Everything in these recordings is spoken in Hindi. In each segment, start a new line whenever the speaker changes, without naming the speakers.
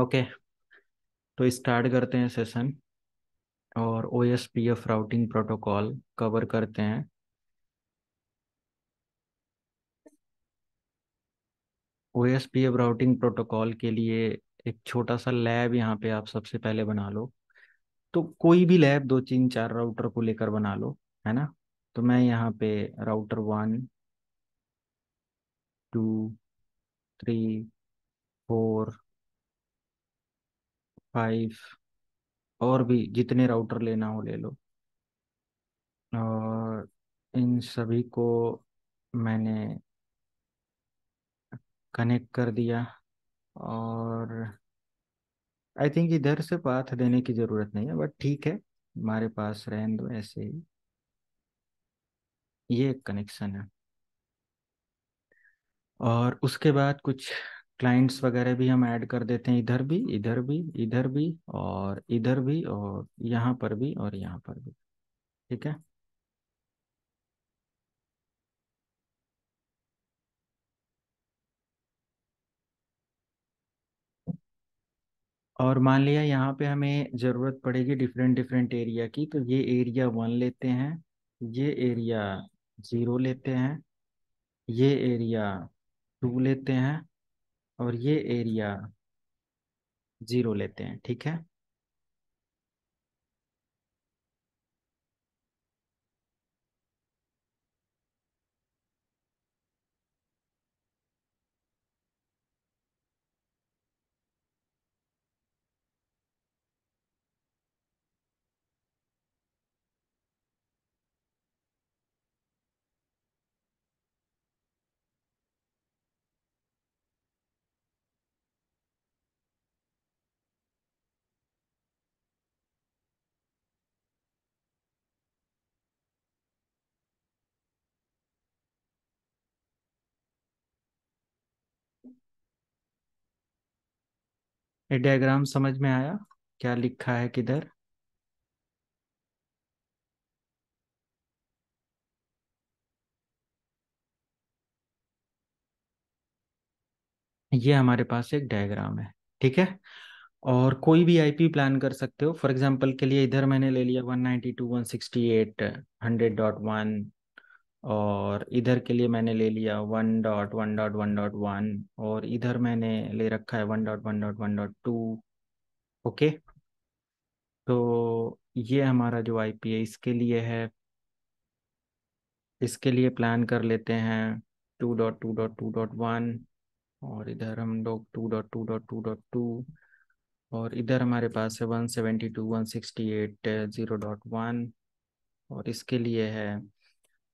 ओके तो स्टार्ट करते हैं सेशन और O S P F routing protocol cover करते हैं O S P F routing protocol के लिए एक छोटा सा लैब यहाँ पे आप सबसे पहले बना लो तो कोई भी लैब दो तीन चार राउटर को लेकर बना लो है ना तो मैं यहाँ पे router one two three four five और भी जितने राउटर लेना हो ले लो और इन सभी को मैंने कनेक्ट कर दिया और आई थिंक इधर से पाथ देने की ज़रूरत नहीं है बट ठीक है हमारे पास रहने दो ऐसे ही ये कनेक्शन है और उसके बाद कुछ क्लाइंट्स वगैरह भी हम ऐड कर देते हैं इधर भी इधर भी इधर भी और इधर भी और यहाँ पर भी और यहाँ पर भी ठीक है और मान लिया यहाँ पे हमें ज़रूरत पड़ेगी डिफरेंट डिफरेंट एरिया की तो ये एरिया वन लेते हैं ये एरिया ज़ीरो लेते हैं ये एरिया टू लेते हैं और ये एरिया जीरो लेते हैं ठीक है ये डायग्राम समझ में आया क्या लिखा है किधर ये हमारे पास एक डायग्राम है ठीक है और कोई भी आईपी प्लान कर सकते हो फॉर एग्जांपल के लिए इधर मैंने ले लिया वन और इधर के लिए मैंने ले लिया one dot one dot one dot one और इधर मैंने ले रखा है one dot one dot one dot two okay तो ये हमारा जो आईपी है इसके लिए है इसके लिए प्लान कर लेते हैं two dot two dot two dot one और इधर हम लोग two dot two dot two dot two और इधर हमारे पास है one seventy two one sixty eight zero dot one और इसके लिए है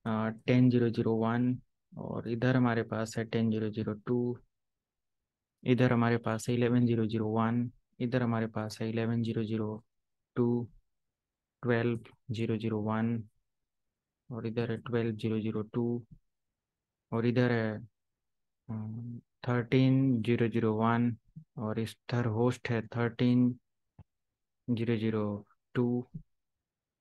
टेन जीरो जीरो वन और इधर हमारे पास है टेन जीरो जीरो टू इधर हमारे पास है इलेवन जीरो जीरो वन इधर हमारे पास है eleven zero zero two twelve zero zero one और इधर है ट्वेल्व जीरो जीरो टू और इधर है थर्टीन जीरो जीरो वन और इस थर होस्ट है थर्टीन जीरो जीरो टू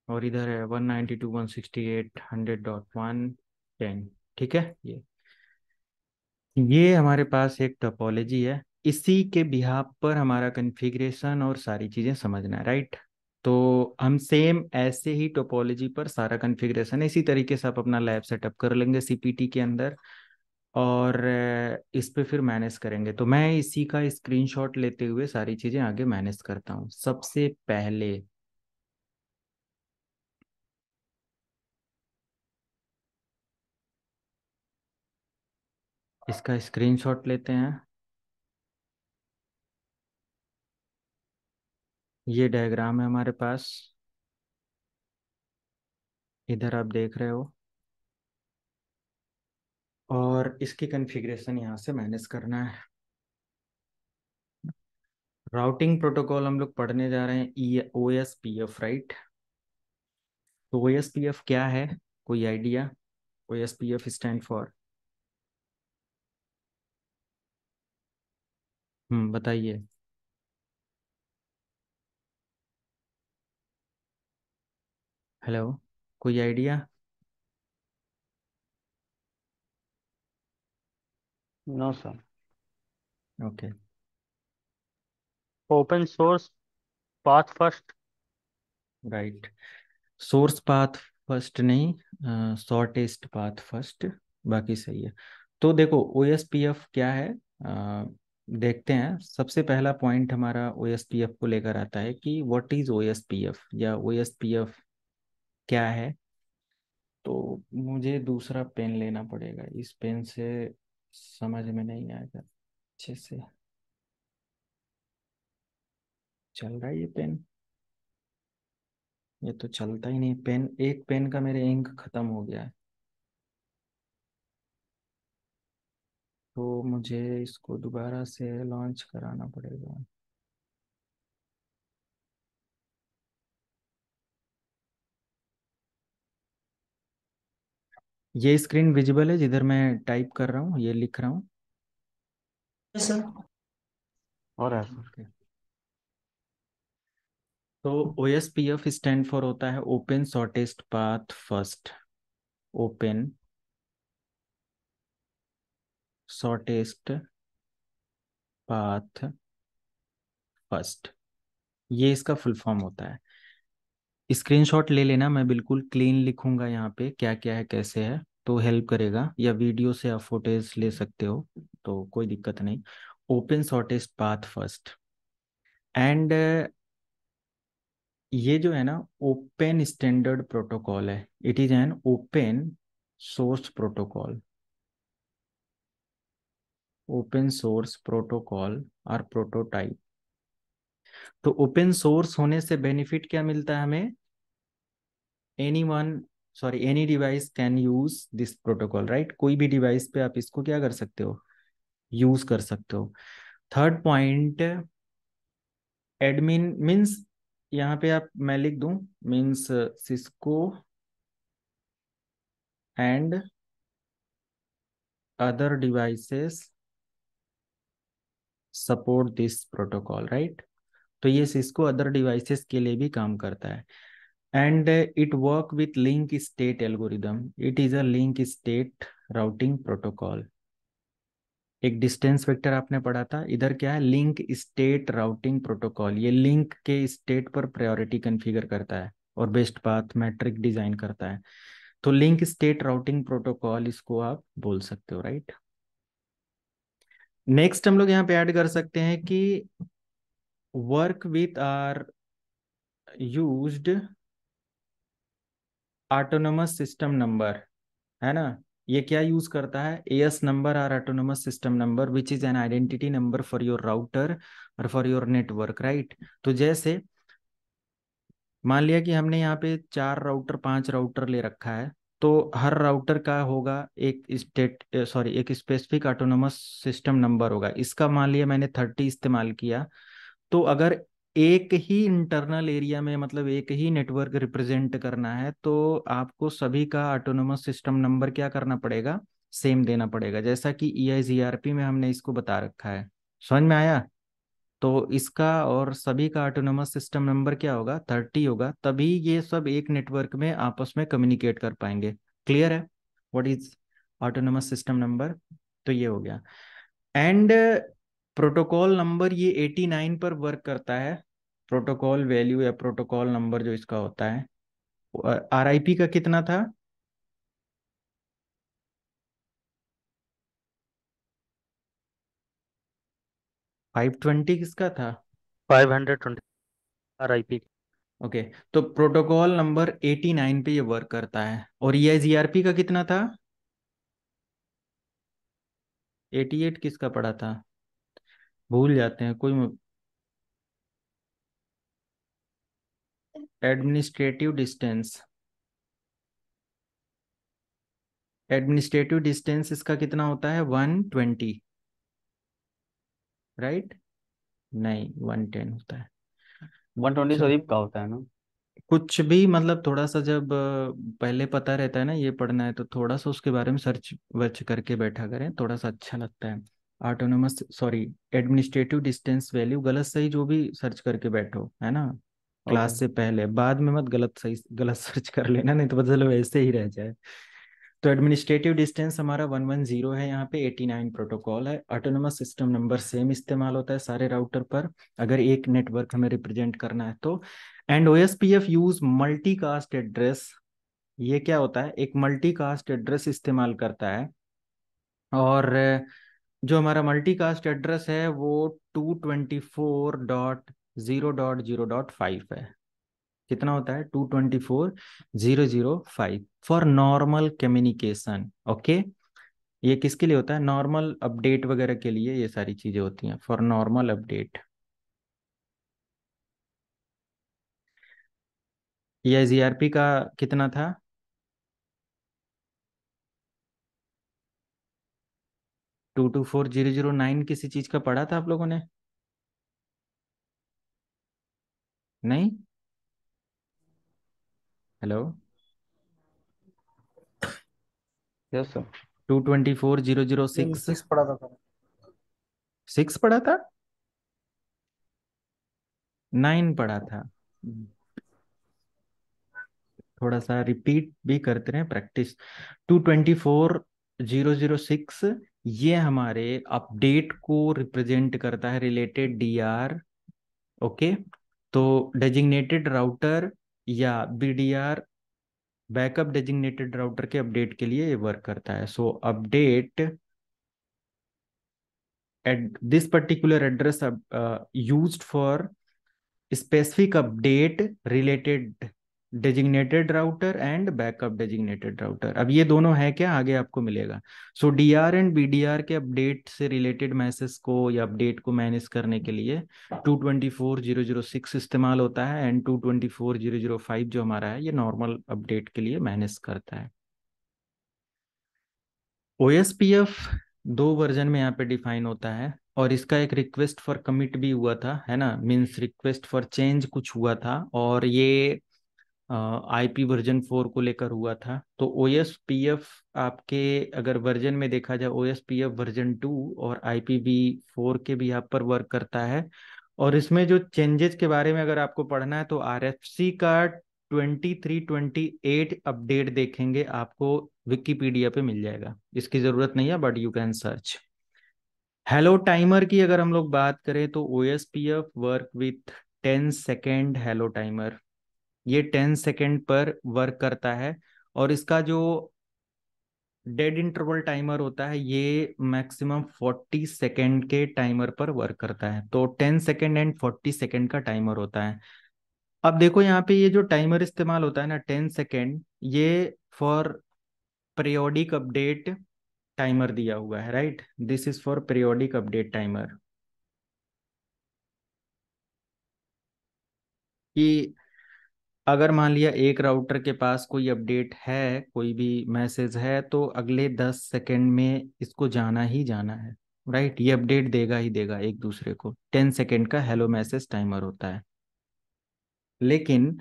और इधर है one ninety two one sixty eight hundred dot one ten ठीक है ये ये हमारे पास एक टोपोलॉजी है इसी के बिहाब पर हमारा कन्फिग्रेशन और सारी चीज़ें समझना है राइट तो हम सेम ऐसे ही टोपोलॉजी पर सारा कन्फिग्रेशन इसी तरीके से आप अपना लैब सेटअप कर लेंगे सीपीटी के अंदर और इस पर फिर मैनेज करेंगे तो मैं इसी का स्क्रीनशॉट लेते हुए सारी चीज़ें आगे मैनेज करता हूँ सबसे पहले इसका स्क्रीनशॉट लेते हैं ये डायग्राम है हमारे पास इधर आप देख रहे हो और इसकी कन्फिग्रेशन यहाँ से मैनेज करना है राउटिंग प्रोटोकॉल हम लोग पढ़ने जा रहे हैं E O S P F right तो ओ एस पी एफ क्या है कोई idea O S P F stand for hmm बताइए हेलो कोई idea no sir okay open source path first right source path first नहीं शॉर्टेस्ट पाथ फर्स्ट बाकी सही है तो देखो ओ एस पी एफ क्या है देखते हैं सबसे पहला पॉइंट हमारा ओ को लेकर आता है कि व्हाट इज ओ या ओ क्या है तो मुझे दूसरा पेन लेना पड़ेगा इस पेन से समझ में नहीं आएगा अच्छे से चल रहा है ये पेन ये तो चलता ही नहीं पेन एक पेन का मेरे इंक खत्म हो गया है तो मुझे इसको दोबारा से लॉन्च कराना पड़ेगा ये स्क्रीन विजिबल है जिधर मैं टाइप कर रहा हूँ ये लिख रहा हूँ और तो O S P F stand for होता है open shortest path first open shortest path first ये इसका फुल फॉर्म होता है स्क्रीनशॉट ले लेना मैं बिल्कुल क्लीन लिखूंगा यहाँ पे क्या क्या है कैसे है तो हेल्प करेगा या वीडियो से आप फोटेज ले सकते हो तो कोई दिक्कत नहीं open shortest path first and ये जो है ना ओपन स्टैंडर्ड प्रोटोकॉल है it is an open source protocol open source protocol और प्रोटोटाइप तो ओपन सोर्स होने से बेनिफिट क्या मिलता है हमें any one sorry any device can use this protocol right कोई भी डिवाइस पे आप इसको क्या कर सकते हो यूज कर सकते हो थर्ड पॉइंट एडमिन मीन्स यहाँ पे आप मैं लिख दू means Cisco and other devices support this protocol right तो ये सिस्को अदर डिवाइसेस के लिए भी काम करता है and it work with link state algorithm it is a link state routing protocol एक डिस्टेंस वेक्टर आपने पढ़ा था इधर क्या है लिंक स्टेट राउटिंग प्रोटोकॉल ये लिंक के स्टेट पर प्रायोरिटी कन्फिगर करता है और बेस्ट पाथ मैट्रिक डिजाइन करता है तो लिंक स्टेट राउटिंग प्रोटोकॉल इसको आप बोल सकते हो राइट नेक्स्ट हम लोग यहाँ पे ऐड कर सकते हैं कि work with are used autonomous system number है ना ये क्या यूज करता है S number or autonomous system number which is an identity number for your router और फॉर योर नेटवर्क राइट तो जैसे मान लिया कि हमने यहाँ पे चार राउटर पांच राउटर ले रखा है तो हर राउटर का होगा एक स्टेट सॉरी एक स्पेसिफिक ऑटोनोमस सिस्टम नंबर होगा इसका मान लिया मैंने थर्टी इस्तेमाल किया तो अगर एक ही इंटरनल एरिया में मतलब एक ही नेटवर्क रिप्रेजेंट करना है तो आपको सभी का ऑटोनोमस सिस्टम नंबर क्या करना पड़ेगा सेम देना पड़ेगा जैसा कि ई आई जी आर पी में हमने इसको बता रखा है समझ में आया तो इसका और सभी का ऑटोनोमस सिस्टम नंबर क्या होगा थर्टी होगा तभी ये सब एक नेटवर्क में आपस में कम्युनिकेट कर पाएंगे क्लियर है what is autonomous system number तो ये हो गया एंड प्रोटोकॉल नंबर ये एटी नाइन पर वर्क करता है प्रोटोकॉल वैल्यू या प्रोटोकॉल नंबर जो इसका होता है आर का कितना था फाइव ट्वेंटी किसका था फाइव हंड्रेड ट्वेंटी ओके तो प्रोटोकॉल नंबर एटी नाइन पे ये वर्क करता है और ये जीआरपी का कितना था एटी एट किसका पड़ा था भूल जाते हैं कोई एडमिनिस्ट्रेटिव डिस्टेंस एडमिनिस्ट्रेटिव डिस्टेंस इसका कितना होता है वन ट्वेंटी राइट नहीं वन टेन होता है वन ट्वेंटी सदीप का होता है ना कुछ भी मतलब थोड़ा सा जब पहले पता रहता है ना ये पढ़ना है तो थोड़ा सा उसके बारे में सर्च वर्च करके बैठा करें थोड़ा सा अच्छा लगता है autonomous sorry administrative distance value गलत सही जो भी सर्च करके बैठो है ना क्लास से पहले बाद में मत गलत सही गलत सर्च कर लेना नहीं तो मतलब वैसे ही रह जाए तो एडमिनिस्ट्रेटिव डिस्टेंस हमारा वन वन जीरो है यहाँ पे एटी नाइन प्रोटोकॉल है ऑटोनमस सिस्टम नंबर सेम इस्तेमाल होता है सारे राउटर पर अगर एक नेटवर्क हमें रिप्रेजेंट करना है तो and O S P F use multicast address ये क्या होता है एक मल्टी कास्ट एड्रेस इस्तेमाल करता है और जो हमारा मल्टी कास्ट एड्रेस है वो two twenty four dot zero dot zero dot five है कितना होता है two twenty four zero zero five for normal communication okay ये किसके लिए होता है नॉर्मल अपडेट वगैरह के लिए ये सारी चीजें होती हैं फॉर नॉर्मल अपडेट यह जीआरपी का कितना था two two four zero zero nine किसी चीज का पढ़ा था आप लोगों ने नहीं hello yes sir two twenty four zero zero six पढ़ा था सिक्स पढ़ा था नाइन पढ़ा था थोड़ा सा रिपीट भी करते रहे practice two twenty four zero zero six ये हमारे अपडेट को रिप्रेजेंट करता है रिलेटेड डी आर ओके तो डेजिग्नेटेड राउटर या आर बैकअप डेजिग्नेटेड राउटर के अपडेट के लिए ये वर्क करता है so update at this particular address used for specific update related designated router and backup designated router अब ये दोनों है क्या आगे आपको मिलेगा so D R and B D R के अपडेट से रिलेटेड मैसेज को या अपडेट को मैनेज करने के लिए two twenty four zero zero six इस्तेमाल होता है and two twenty four zero zero five जो हमारा है ये नॉर्मल अपडेट के लिए मैनेज करता है ओ एस पी एफ दो वर्जन में यहाँ पे डिफाइन होता है और इसका एक रिक्वेस्ट फॉर कमिट भी हुआ था है ना मीन्स रिक्वेस्ट फॉर चेंज कुछ हुआ था और ये आईपी वर्जन फोर को लेकर हुआ था तो ओ एस पी एफ आपके अगर वर्जन में देखा जाए O S P F version two और आई पी वी फोर के भी यहाँ पर वर्क करता है और इसमें जो चेंजेस के बारे में अगर आपको पढ़ना है तो आर एफ सी का twenty three twenty eight update देखेंगे आपको विकीपीडिया पे मिल जाएगा इसकी ज़रूरत नहीं है but you can search hello timer की अगर हम लोग बात करें तो O S P F work with ten second hello timer ये टेन सेकेंड पर वर्क करता है और इसका जो डेड इंटरवल टाइमर होता है ये मैक्सिमम फोर्टी सेकेंड के टाइमर पर वर्क करता है तो ten second and forty second का टाइमर होता है अब देखो यहाँ पे ये जो टाइमर इस्तेमाल होता है ना टेन सेकेंड ये फॉर पेरियोडिक अपडेट टाइमर दिया हुआ है right this is for periodic update timer कि अगर मान लिया एक राउटर के पास कोई अपडेट है कोई भी मैसेज है तो अगले दस सेकेंड में इसको जाना ही जाना है राइट ये अपडेट देगा ही देगा एक दूसरे को टेन सेकेंड का हेलो मैसेज टाइमर होता है लेकिन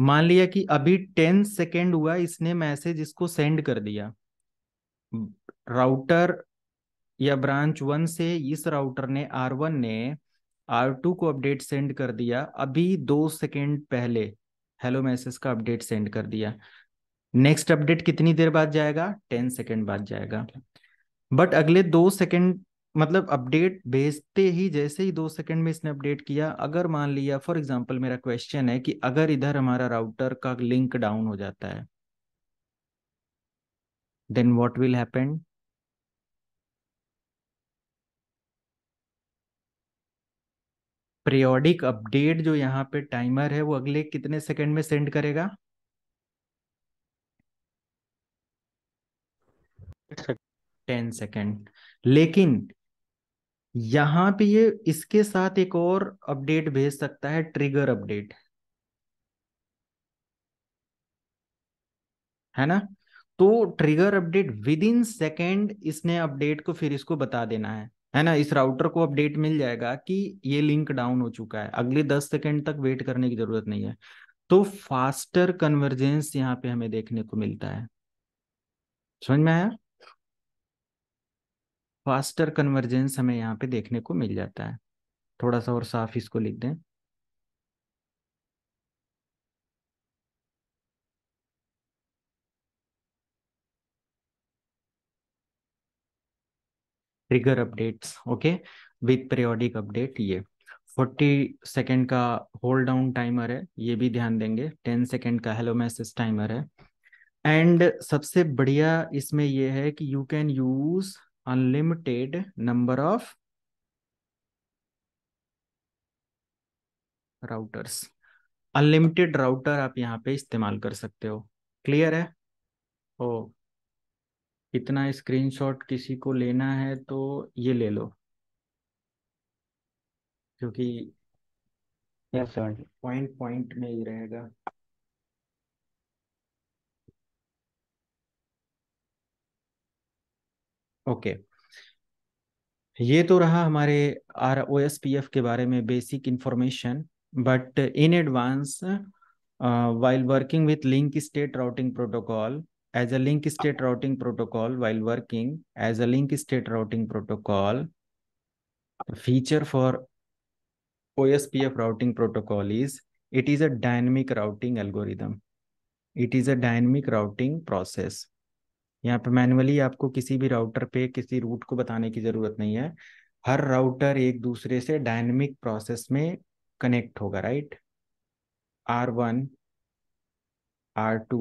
मान लिया कि अभी टेन सेकेंड हुआ इसने मैसेज इसको सेंड कर दिया राउटर या ब्रांच वन से इस राउटर ने आर वन ने आर टू को अपडेट सेंड कर दिया अभी दो सेकेंड पहले हेलो मैसेज का अपडेट सेंड कर दिया नेक्स्ट अपडेट कितनी देर बाद जाएगा टेन सेकेंड बाद जाएगा बट अगले दो सेकेंड मतलब अपडेट भेजते ही जैसे ही दो सेकंड में इसने अपडेट किया अगर मान लिया फॉर एग्जांपल मेरा क्वेश्चन है कि अगर इधर हमारा राउटर का लिंक डाउन हो जाता है then what will happen periodic update जो यहाँ पे टाइमर है वो अगले कितने सेकंड में सेंड करेगा टेन सेकंड लेकिन यहाँ पे ये इसके साथ एक और अपडेट भेज सकता है ट्रिगर अपडेट है ना तो trigger update within second इसने अपडेट को फिर इसको बता देना है है ना इस राउटर को अपडेट मिल जाएगा कि ये लिंक डाउन हो चुका है अगले दस सेकेंड तक वेट करने की जरूरत नहीं है तो फास्टर कन्वर्जेंस यहाँ पे हमें देखने को मिलता है समझ में आया फास्टर कन्वर्जेंस हमें यहाँ पे देखने को मिल जाता है थोड़ा सा और साफ इसको लिख दें trigger updates okay with periodic update ये फोर्टी सेकेंड का होल्ड डाउन टाइमर है ये भी ध्यान देंगे टेन सेकेंड का हेलो मैसेज टाइमर है एंड सबसे बढ़िया इसमें यह है कि you can use unlimited number of routers unlimited router आप यहाँ पे इस्तेमाल कर सकते हो क्लियर है ओ oh, इतना स्क्रीनशॉट किसी को लेना है तो ये ले लो क्योंकि यस पॉइंट पॉइंट में ही रहेगा ओके okay. ये तो रहा हमारे our O S P F के बारे में basic information but in advance while working with link state routing protocol as a link state routing protocol while working as a link state routing protocol feature for ospf routing protocol is it is a dynamic routing algorithm it is a dynamic routing process यहाँ पे मैनुअली आपको किसी भी राउटर पे किसी रूट को बताने की जरूरत नहीं है हर राउटर एक दूसरे से डायनेमिक प्रोसेस में कनेक्ट होगा right R one R two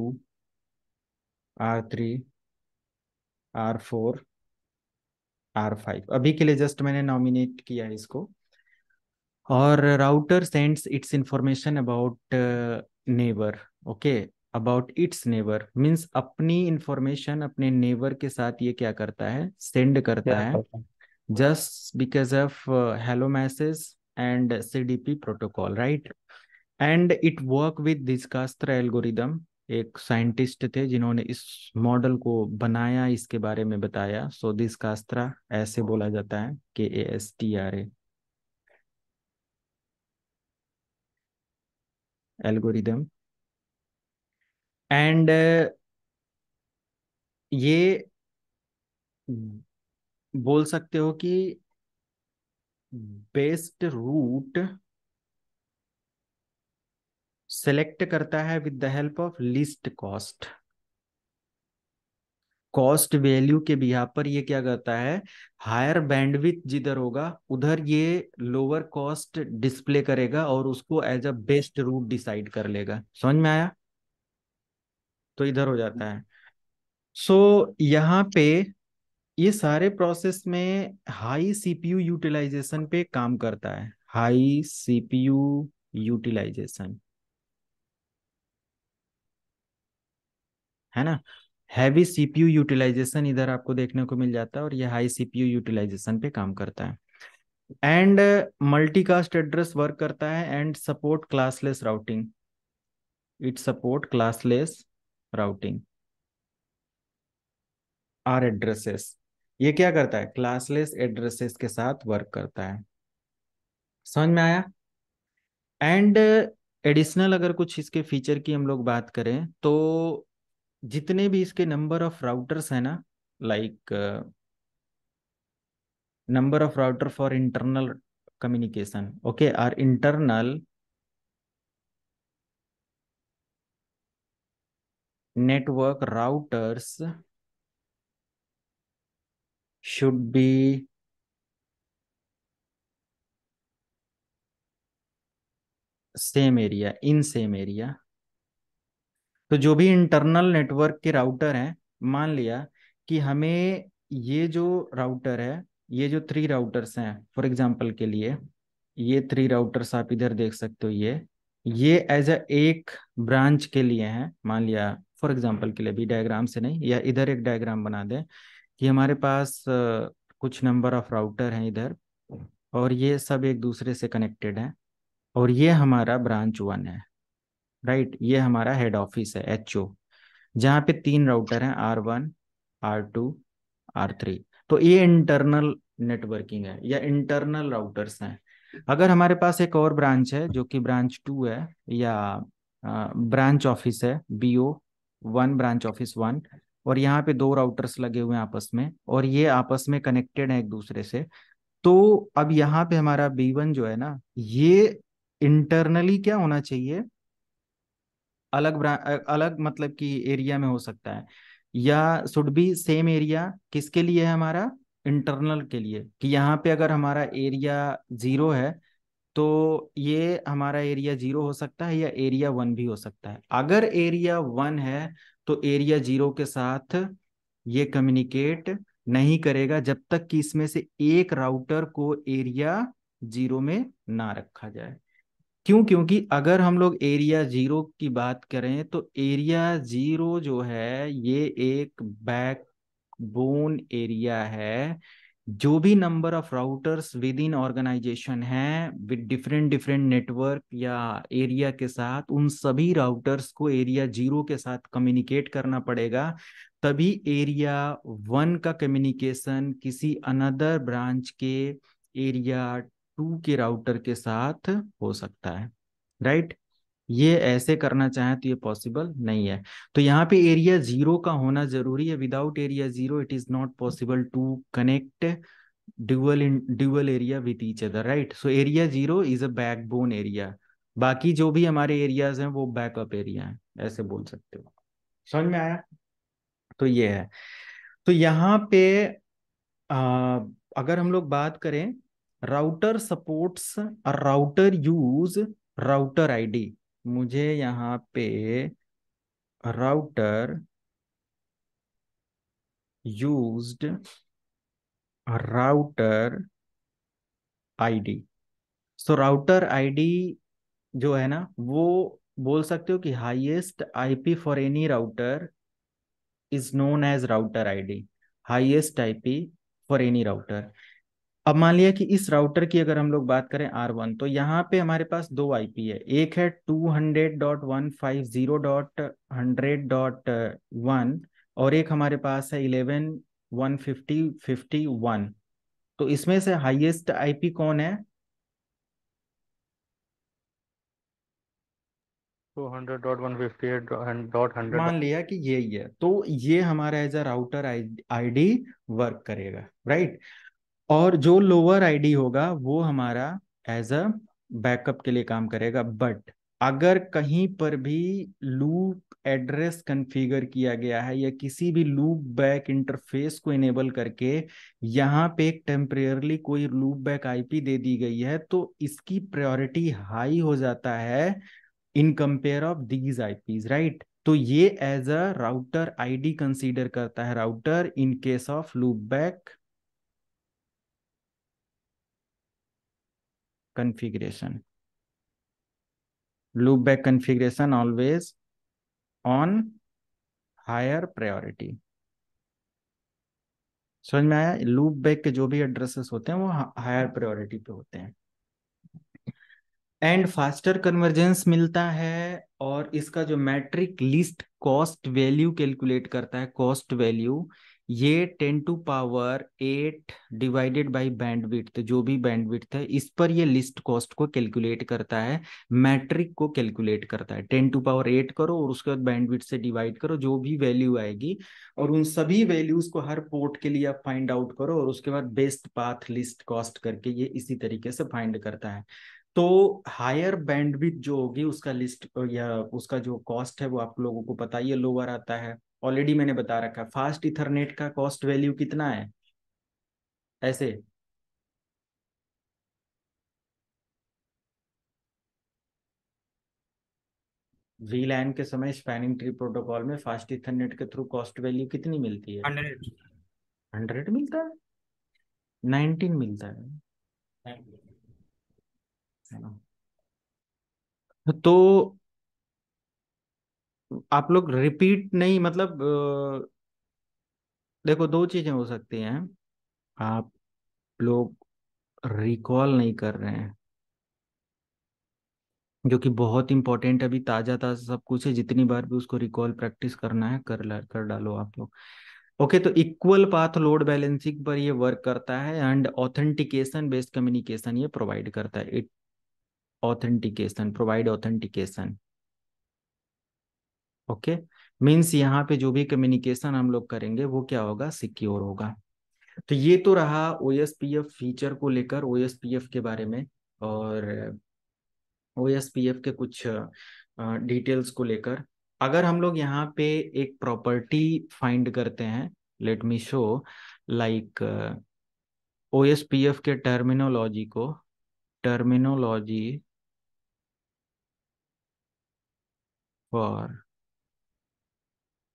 R R three four R five अभी के लिए जस्ट मैंने नॉमिनेट किया है इसको और router sends its information about neighbour okay about its neighbour means अपनी इंफॉर्मेशन अपने नेबर के साथ ये क्या करता है सेंड करता है just because of hello message and P protocol right and it work with Dijkstra algorithm एक साइंटिस्ट थे जिन्होंने इस मॉडल को बनाया इसके बारे में बताया सो दिस कास्त्रा ऐसे बोला जाता है के A S T R A algorithm and ये बोल सकते हो कि बेस्ट रूट सेलेक्ट करता है with the help of least cost cost value के बिहा पर ये क्या करता है हायर बैंडविथ जिधर होगा उधर ये लोअर कॉस्ट डिस्प्ले करेगा और उसको as a best route decide कर लेगा समझ में आया तो इधर हो जाता है सो so, यहाँ पे ये सारे प्रोसेस में हाई सीपीयू यूटिलाइजेशन पे काम करता है हाई सीपीयू यूटिलाइजेशन है ना हैवी सीपीयू यूटिलाइजेशन इधर आपको देखने को मिल जाता है और ये हाई सीपीयू यूटिलाइजेशन पे काम करता है एंड मल्टीकास्ट एड्रेस वर्क करता है and support classless routing it support classless routing or addresses ये क्या करता है क्लासलेस एड्रेसेस के साथ वर्क करता है समझ में आया एंड एडिशनल अगर कुछ इसके फीचर की हम लोग बात करें तो जितने भी इसके नंबर ऑफ राउटर्स है ना like number of router for internal communication okay or internal network routers should be same area in same area तो जो भी इंटरनल नेटवर्क के राउटर हैं मान लिया कि हमें ये जो राउटर है ये जो थ्री राउटर्स हैं फॉर एग्जांपल के लिए ये थ्री राउटर्स आप इधर देख सकते हो ये ये एज अ एक ब्रांच के लिए हैं मान लिया फॉर एग्जांपल के लिए भी डायग्राम से नहीं या इधर एक डायग्राम बना दें कि हमारे पास कुछ नंबर ऑफ राउटर हैं इधर और ये सब एक दूसरे से कनेक्टेड हैं और ये हमारा ब्रांच वन है राइट ये हमारा हेड ऑफिस है एच ओ जहाँ पे तीन राउटर हैं R one R two R three तो ये इंटरनल नेटवर्किंग है या इंटरनल राउटर्स हैं अगर हमारे पास एक और ब्रांच है जो कि ब्रांच टू है या ब्रांच ऑफिस है B O one branch office one और यहाँ पे दो राउटर्स लगे हुए हैं आपस में और ये आपस में कनेक्टेड है एक दूसरे से तो अब यहाँ पे हमारा बी वन जो है ना ये इंटरनली क्या होना चाहिए अलग अलग मतलब कि एरिया में हो सकता है या शुड बी सेम एरिया किसके लिए है हमारा इंटरनल के लिए कि यहाँ पे अगर हमारा एरिया जीरो है तो ये हमारा एरिया जीरो हो सकता है या एरिया वन भी हो सकता है अगर एरिया वन है तो एरिया जीरो के साथ ये कम्युनिकेट नहीं करेगा जब तक कि इसमें से एक राउटर को एरिया जीरो में ना रखा जाए क्यों क्योंकि अगर हम लोग एरिया जीरो की बात करें तो एरिया जीरो जो है ये एक बैक बोन एरिया है जो भी number of routers within organization है विद डिफरेंट डिफरेंट नेटवर्क या एरिया के साथ उन सभी राउटर्स को एरिया जीरो के साथ कम्युनिकेट करना पड़ेगा तभी एरिया वन का कम्युनिकेशन किसी अनदर ब्रांच के एरिया टू के राउटर के साथ हो सकता है राइट ये ऐसे करना चाहें तो ये पॉसिबल नहीं है तो यहाँ पे एरिया जीरो का होना जरूरी है without area zero it is not possible to connect dual in dual area with each other right so area zero is a backbone area बाकी जो भी हमारे एरियाज हैं वो बैकअप एरिया हैं ऐसे बोल सकते हो समझ में आया तो ये है तो यहाँ पे आ, अगर हम लोग बात करें router supports router use router ID मुझे यहाँ पे router used router ID so router ID जो है ना वो बोल सकते हो कि highest IP for any router is known as router ID highest IP for any router अब मान लिया कि इस राउटर की अगर हम लोग बात करें आर वन तो यहाँ पे हमारे पास दो आईपी है एक है two hundred dot one five zero dot hundred dot one और एक हमारे पास है eleven one fifty fifty one तो इसमें से हाईएस्ट आईपी कौन है मान लिया कि ये ही है तो ये हमारा as a router ID work करेगा राइट और जो लोअर आईडी होगा वो हमारा एज अ बैकअप के लिए काम करेगा बट अगर कहीं पर भी लूप एड्रेस कन्फिगर किया गया है या किसी भी लूप बैक इंटरफेस को इनेबल करके यहाँ पे एक टेम्परेरली कोई लूप बैक आईपी दे दी गई है तो इसकी प्रायोरिटी हाई हो जाता है in compare of these IPs right तो ये as a router ID consider करता है router in case of loop back configuration. Loopback configuration always on higher priority. समझ में आया लूप बैक के जो भी एड्रेसेस होते हैं वो हायर प्रायोरिटी पे होते हैं एंड फास्टर कन्वर्जेंस मिलता है और इसका जो metric list cost value calculate करता है कॉस्ट वैल्यू ये ten to power eight divided by bandwidth तो जो भी बैंडविड्थ है इस पर ये लिस्ट कॉस्ट को कैलकुलेट करता है मैट्रिक को कैलकुलेट करता है टेन टू पावर एट करो और उसके बाद बैंडविड्थ से डिवाइड करो जो भी वैल्यू आएगी और उन सभी वैल्यूज को हर पोर्ट के लिए आप फाइंड आउट करो और उसके बाद बेस्ट पाथ लिस्ट कॉस्ट करके ये इसी तरीके से फाइंड करता है तो हायर बैंडविड्थ जो होगी उसका लिस्ट या उसका जो कॉस्ट है वो आप लोगों को पता ही है लोअर आता है ऑलरेडी मैंने बता रखा है फास्ट इथरनेट का कॉस्ट वैल्यू कितना है ऐसे वी लैन के समय स्पैनिंग ट्री प्रोटोकॉल में फास्ट इथरनेट के थ्रू कॉस्ट वैल्यू कितनी मिलती है हंड्रेड हंड्रेड मिलता है नाइनटीन मिलता है तो आप लोग रिपीट नहीं मतलब देखो दो चीजें हो सकती हैं आप लोग रिकॉल नहीं कर रहे हैं जो कि बहुत इंपॉर्टेंट अभी ताजा ताजा सब कुछ है जितनी बार भी उसको रिकॉल प्रैक्टिस करना है कर कर डालो आप लोग ओके तो इक्वल पाथ लोड बैलेंसिंग पर ये वर्क करता है एंड ऑथेंटिकेशन बेस्ड कम्युनिकेशन ये प्रोवाइड करता है it authentication provide authentication okay means यहाँ पे जो भी कम्युनिकेशन हम लोग करेंगे वो क्या होगा सिक्योर होगा तो ये तो रहा ओ फीचर को लेकर ओ के बारे में और ओ के कुछ डिटेल्स को लेकर अगर हम लोग यहाँ पे एक प्रॉपर्टी फाइंड करते हैं let me show like okay terminology को terminology for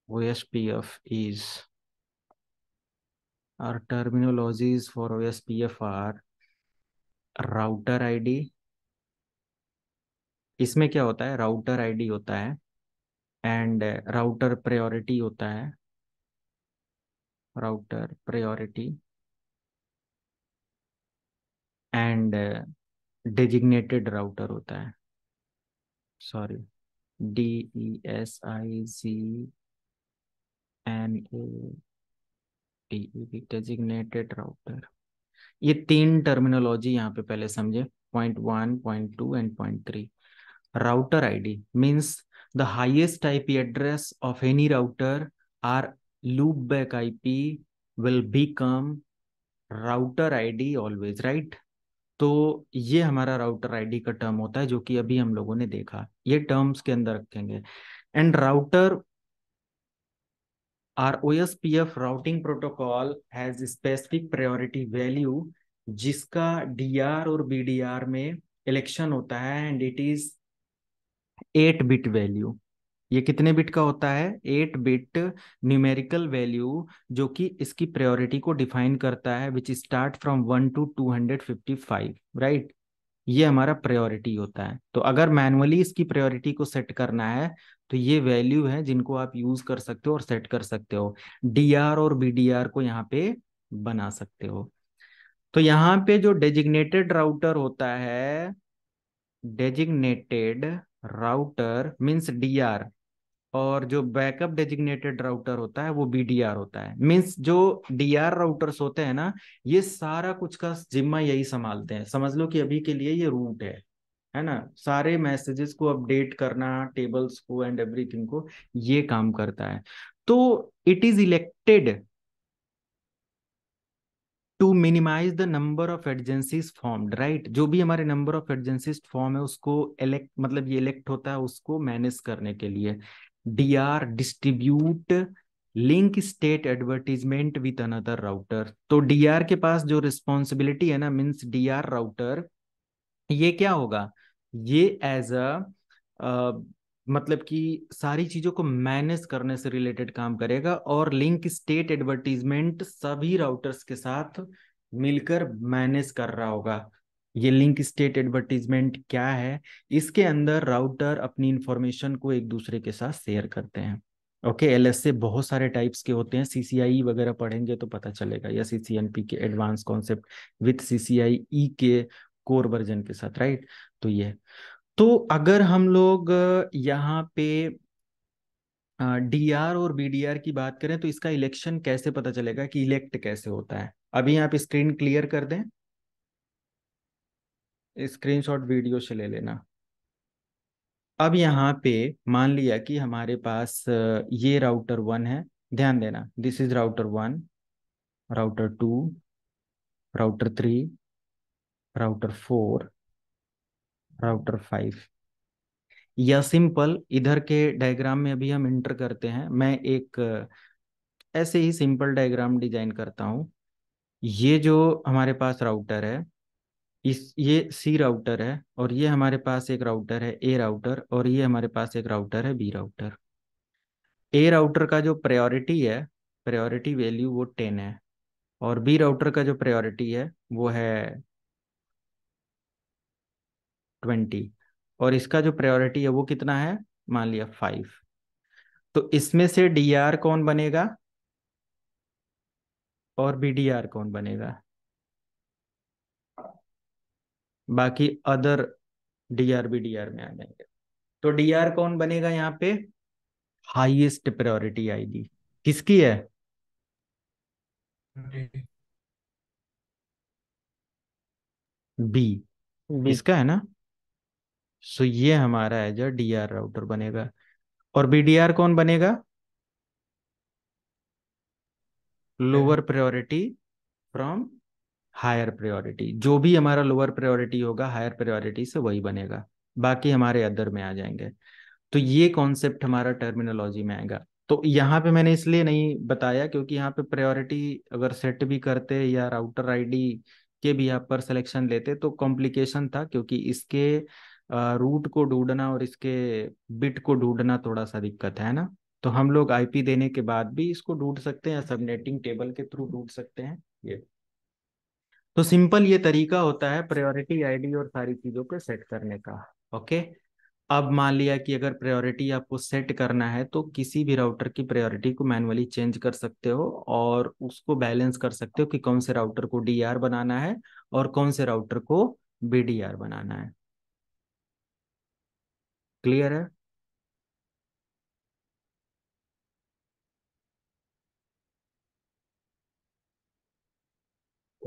OSPF is. Our terminologies for OSPF are router ID इसमें क्या होता है राउटर आईडी होता है एंड राउटर प्रायोरिटी होता है router priority and designated router होता है sorry D E S I G N O T designated router ये तीन टर्मिनोलॉजी यहाँ पे पहले समझे point one point two and point three router ID means the highest IP address of any router or loop back IP will become router ID always right तो ये हमारा राउटर आईडी का टर्म होता है जो कि अभी हम लोगों ने देखा ये टर्म्स के अंदर रखेंगे and router routing routing protocol has specific priority value जिसका dr और bdr में इलेक्शन होता है and it is eight bit value ये कितने बिट का होता है एट बिट न्यूमेरिकल वैल्यू जो कि इसकी प्रायोरिटी को डिफाइन करता है which start from one to two hundred fifty five right ये हमारा प्रायोरिटी होता है तो अगर मैनुअली इसकी प्रायोरिटी को सेट करना है तो ये वैल्यू है जिनको आप यूज कर सकते हो और सेट कर सकते हो डी और बी को यहाँ पे बना सकते हो तो यहाँ पे जो डेजिग्नेटेड राउटर होता है designated router means D R और जो बैकअप डेजिग्नेटेड राउटर होता है वो बीडीआर होता है मीन्स जो डीआर राउटर्स होते हैं ना ये सारा कुछ का जिम्मा यही संभालते हैं समझ लो कि अभी के लिए ये रूट है है ना सारे मैसेजेस को अपडेट करना टेबल्स को एंड एवरीथिंग को ये काम करता है तो it is elected to minimize the number of adjacencies formed right जो भी हमारे नंबर ऑफ एडजेंसीज फॉर्म है उसको इलेक्ट मतलब ये इलेक्ट होता है उसको मैनेज करने के लिए D R distribute link state advertisement with another router तो डी आर के पास जो रिस्पॉन्सिबिलिटी है ना मीन्स डी आर राउटर ये क्या होगा ये एज अ मतलब कि सारी चीजों को मैनेज करने से रिलेटेड काम करेगा और लिंक स्टेट एडवर्टीजमेंट सभी राउटर्स के साथ मिलकर मैनेज कर रहा होगा ये लिंक स्टेट एडवर्टीजमेंट क्या है इसके अंदर राउटर अपनी इंफॉर्मेशन को एक दूसरे के साथ शेयर करते हैं ओके एल एस ए बहुत सारे टाइप्स के होते हैं सीसीआई वगैरह पढ़ेंगे तो पता चलेगा या सीसीएनपी के advance concept with CCIE के कोर वर्जन के साथ राइट तो ये तो अगर हम लोग यहाँ पे डीआर और बीडीआर की बात करें तो इसका इलेक्शन कैसे पता चलेगा कि इलेक्ट कैसे होता है अभी आप स्क्रीन क्लियर कर दें स्क्रीनशॉट वीडियो से ले लेना अब यहाँ पे मान लिया कि हमारे पास ये राउटर वन है ध्यान देना this is router one router two router three router four router five या सिंपल इधर के डायग्राम में अभी हम इंटर करते हैं मैं एक ऐसे ही सिंपल डायग्राम डिजाइन करता हूँ ये जो हमारे पास राउटर है इस ये सी राउटर है और ये हमारे पास एक राउटर है ए राउटर और ये हमारे पास एक राउटर है बी राउटर ए राउटर का जो प्रायोरिटी है प्रायोरिटी वैल्यू वो टेन है और बी राउटर का जो प्रायोरिटी है वो है ट्वेंटी और इसका जो प्रायोरिटी है वो कितना है मान लिया फाइव तो इसमें से डी आर कौन बनेगा और बी डी आर कौन बनेगा बाकी अदर डी डीआर में आ जाएंगे तो डीआर कौन बनेगा यहाँ पे हाईएस्ट प्रायोरिटी आईडी किसकी है बी इसका है ना सो so ये हमारा जो डी डीआर राउटर बनेगा और बीडीआर कौन बनेगा lower priority from higher priority जो भी हमारा लोअर प्रायोरिटी होगा हायर प्रायोरिटी से वही बनेगा बाकी हमारे अदर में आ जाएंगे तो ये कॉन्सेप्ट हमारा टर्मिनोलॉजी में आएगा तो यहाँ पे मैंने इसलिए नहीं बताया क्योंकि यहाँ पे प्रायोरिटी अगर सेट भी करते या राउटर आईडी के भी यहाँ पर सिलेक्शन लेते तो कॉम्प्लिकेशन था क्योंकि इसके रूट को ढूंढना और इसके बिट को ढूंढना थोड़ा सा दिक्कत है ना तो हम लोग आईपी देने के बाद भी इसको ढूंढ सकते हैं सबनेटिंग टेबल के थ्रू ढूंढ सकते हैं ये तो सिंपल ये तरीका होता है प्रायोरिटी आईडी और सारी चीजों को सेट करने का ओके अब मान लिया कि अगर प्रायोरिटी आपको सेट करना है तो किसी भी राउटर की प्रायोरिटी को मैनुअली चेंज कर सकते हो और उसको बैलेंस कर सकते हो कि कौन से राउटर को डी बनाना है और कौन से राउटर को बी बनाना है क्लियर है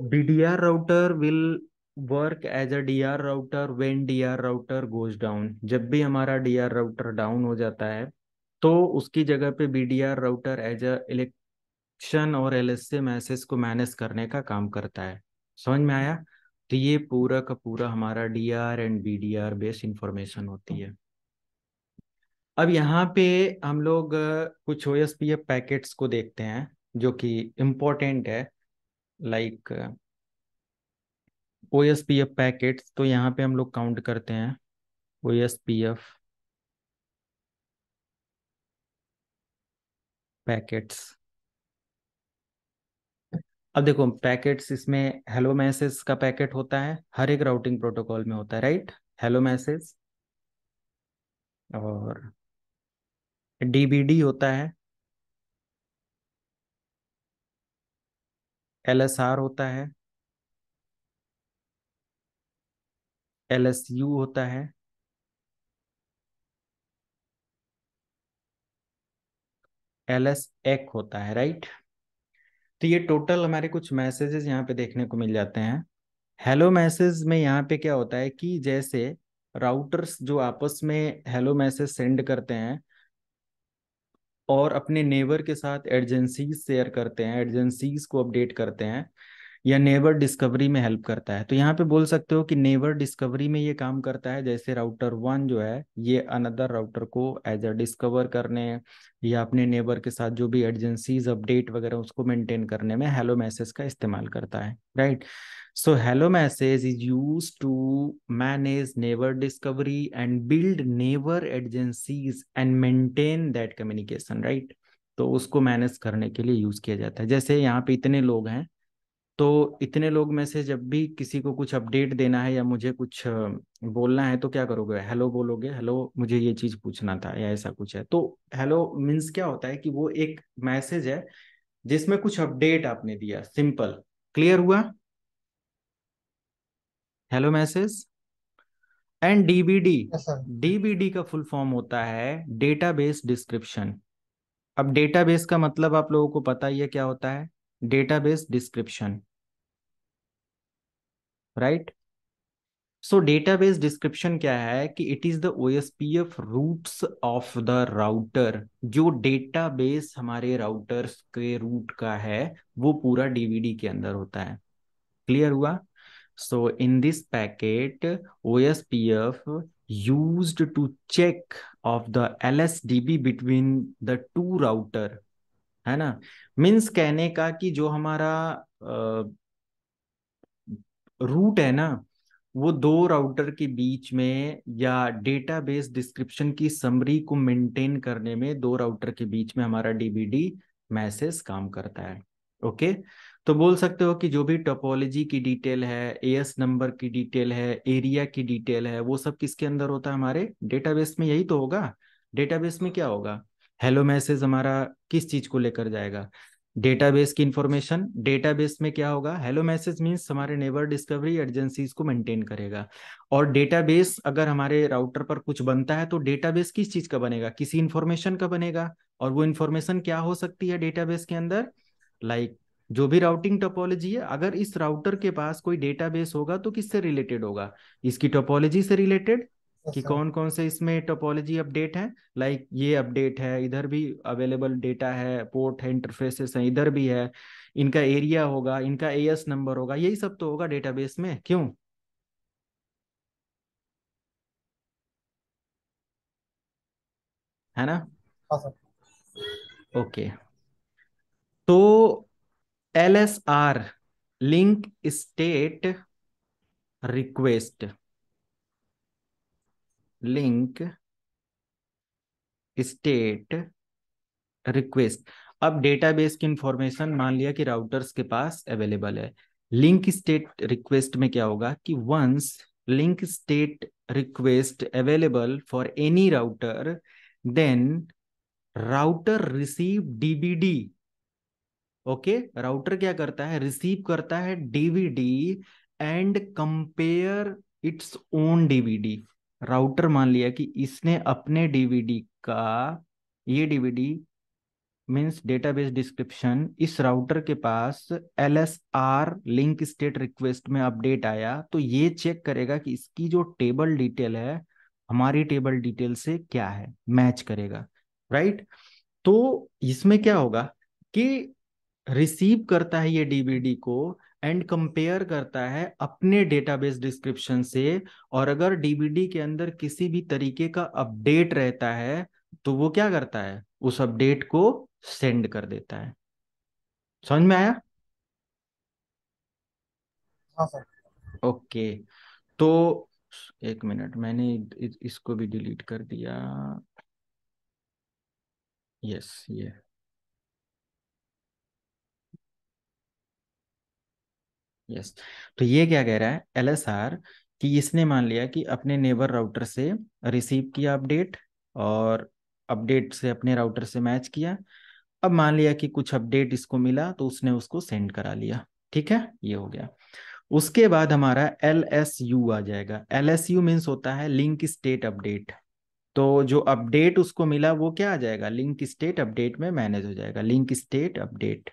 DDR router will work as a DR router when DR router goes down जब भी हमारा डीआर राउटर डाउन हो जाता है तो उसकी जगह पे BDR router as a election और एल एस एलएसए मैसेज को मैनेज करने का काम करता है समझ में आया तो ये पूरा का पूरा हमारा DR and BDR based information होती है अब यहाँ पे हम लोग कुछ ओ पैकेट्स को देखते हैं जो कि इम्पोर्टेंट है like O S P F packet तो यहाँ पे हम लोग काउंट करते हैं O S P F packets अब देखो पैकेट्स इसमें हेलो मैसेज का पैकेट होता है हर एक राउटिंग प्रोटोकॉल में होता है राइट हेलो मैसेज और डीबीडी होता है एल एस आर होता है एल एस यू होता है एल एस एक होता है राइट तो ये टोटल हमारे कुछ मैसेजेस यहाँ पे देखने को मिल जाते हैं हेलो मैसेज में यहाँ पे क्या होता है कि जैसे राउटर्स जो आपस में हेलो मैसेज सेंड करते हैं और अपने नेबर के साथ एडजेंसीज शेयर करते हैं एडजेंसीज को अपडेट करते हैं या नेबर डिस्कवरी में हेल्प करता है तो यहाँ पे बोल सकते हो कि नेबर डिस्कवरी में ये काम करता है जैसे राउटर वन जो है ये अनदर राउटर को एज अ डिस्कवर करने या अपने नेबर के साथ जो भी एडजेंसीज अपडेट वगैरह उसको मेंटेन करने में हेलो मैसेज का इस्तेमाल करता है right right? So hello message is used to manage never discovery and build never agencies and maintain that communication, right? तो उसको मैनेज करने के लिए यूज किया जाता है जैसे यहाँ पे इतने लोग हैं तो इतने लोग में से जब भी किसी को कुछ अपडेट देना है या मुझे कुछ बोलना है तो क्या करोगे हेलो बोलोगे हेलो मुझे ये चीज पूछना था या ऐसा कुछ है तो हेलो मीन्स क्या होता है कि वो एक मैसेज है जिसमें कुछ अपडेट आपने दिया सिंपल क्लियर हुआ hello message and DBD DBD का फुल फॉर्म होता है डेटाबेस डिस्क्रिप्शन अब डेटाबेस का मतलब आप लोगों को पता ही है क्या होता है database description right so database description क्या है कि it is the OSPF routes of the router जो डेटाबेस हमारे राउटर्स के रूट का है वो पूरा डीवीडी के अंदर होता है क्लियर हुआ So in this packet, OSPF used to check of the LSDB between the two router है ना मीन्स कहने का कि जो हमारा रूट है ना वो दो राउटर के बीच में या डेटाबेस डिस्क्रिप्शन की समरी को मेंटेन करने में दो राउटर के बीच में हमारा डीबीडी मैसेज काम करता है ओके okay? तो बोल सकते हो कि जो भी टोपोलॉजी की डिटेल है एएस नंबर की डिटेल है एरिया की डिटेल है वो सब किसके अंदर होता है हमारे डेटाबेस में यही तो होगा डेटाबेस में क्या होगा हेलो मैसेज हमारा किस चीज को लेकर जाएगा डेटाबेस की इंफॉर्मेशन डेटाबेस में क्या होगा हेलो मैसेज मींस हमारे नेबर डिस्कवरी एजेंसीज को मेंटेन करेगा और डेटाबेस अगर हमारे राउटर पर कुछ बनता है तो डेटाबेस किस चीज का बनेगा किसी इंफॉर्मेशन का बनेगा और वो इंफॉर्मेशन क्या हो सकती है डेटाबेस के अंदर लाइक like, जो भी राउटिंग टोपोलॉजी है अगर इस राउटर के पास कोई डेटाबेस होगा तो किससे रिलेटेड होगा इसकी टोपोलॉजी से रिलेटेड कि कौन कौन से इसमें टोपोलॉजी अपडेट है लाइक ये अपडेट है इधर भी अवेलेबल डेटा है पोर्ट है इंटरफेसेस है इधर भी है इनका एरिया होगा इनका एएस नंबर होगा यही सब तो होगा डेटाबेस में क्यों है ना ओके हाँ, okay. तो L S R link state request link state request अब डेटाबेस की इंफॉर्मेशन मान लिया कि राउटर्स के पास अवेलेबल है लिंक स्टेट रिक्वेस्ट में क्या होगा कि once link state request available for any router then router receive DBD okay router क्या करता है रिसीव करता है DVD and compare its own DVD router मान लिया कि इसने अपने डीवीडी का ये डीवीडी मीन्स डेटाबेस डिस्क्रिप्शन इस राउटर के पास L S R link state request में अपडेट आया तो ये चेक करेगा कि इसकी जो टेबल डिटेल है हमारी टेबल डिटेल से क्या है मैच करेगा राइट right? तो इसमें क्या होगा कि रिसीव करता है ये डीबीडी को एंड कंपेयर करता है अपने डेटाबेस डिस्क्रिप्शन से और अगर डीबीडी के अंदर किसी भी तरीके का अपडेट रहता है तो वो क्या करता है उस अपडेट को सेंड कर देता है समझ में आया हाँ सर ओके तो एक मिनट मैंने इसको भी डिलीट कर दिया यस ये यस तो ये क्या कह रहा है एलएसआर कि इसने मान लिया कि अपने नेबर राउटर से रिसीव किया अपडेट और अपडेट से अपने राउटर से मैच किया अब मान लिया कि कुछ अपडेट इसको मिला तो उसने उसको सेंड करा लिया ठीक है ये हो गया उसके बाद हमारा एल एस यू आ जाएगा एल एस यू मीन्स होता है लिंक स्टेट अपडेट तो जो अपडेट उसको मिला वो क्या आ जाएगा लिंक स्टेट अपडेट में मैनेज हो जाएगा link state update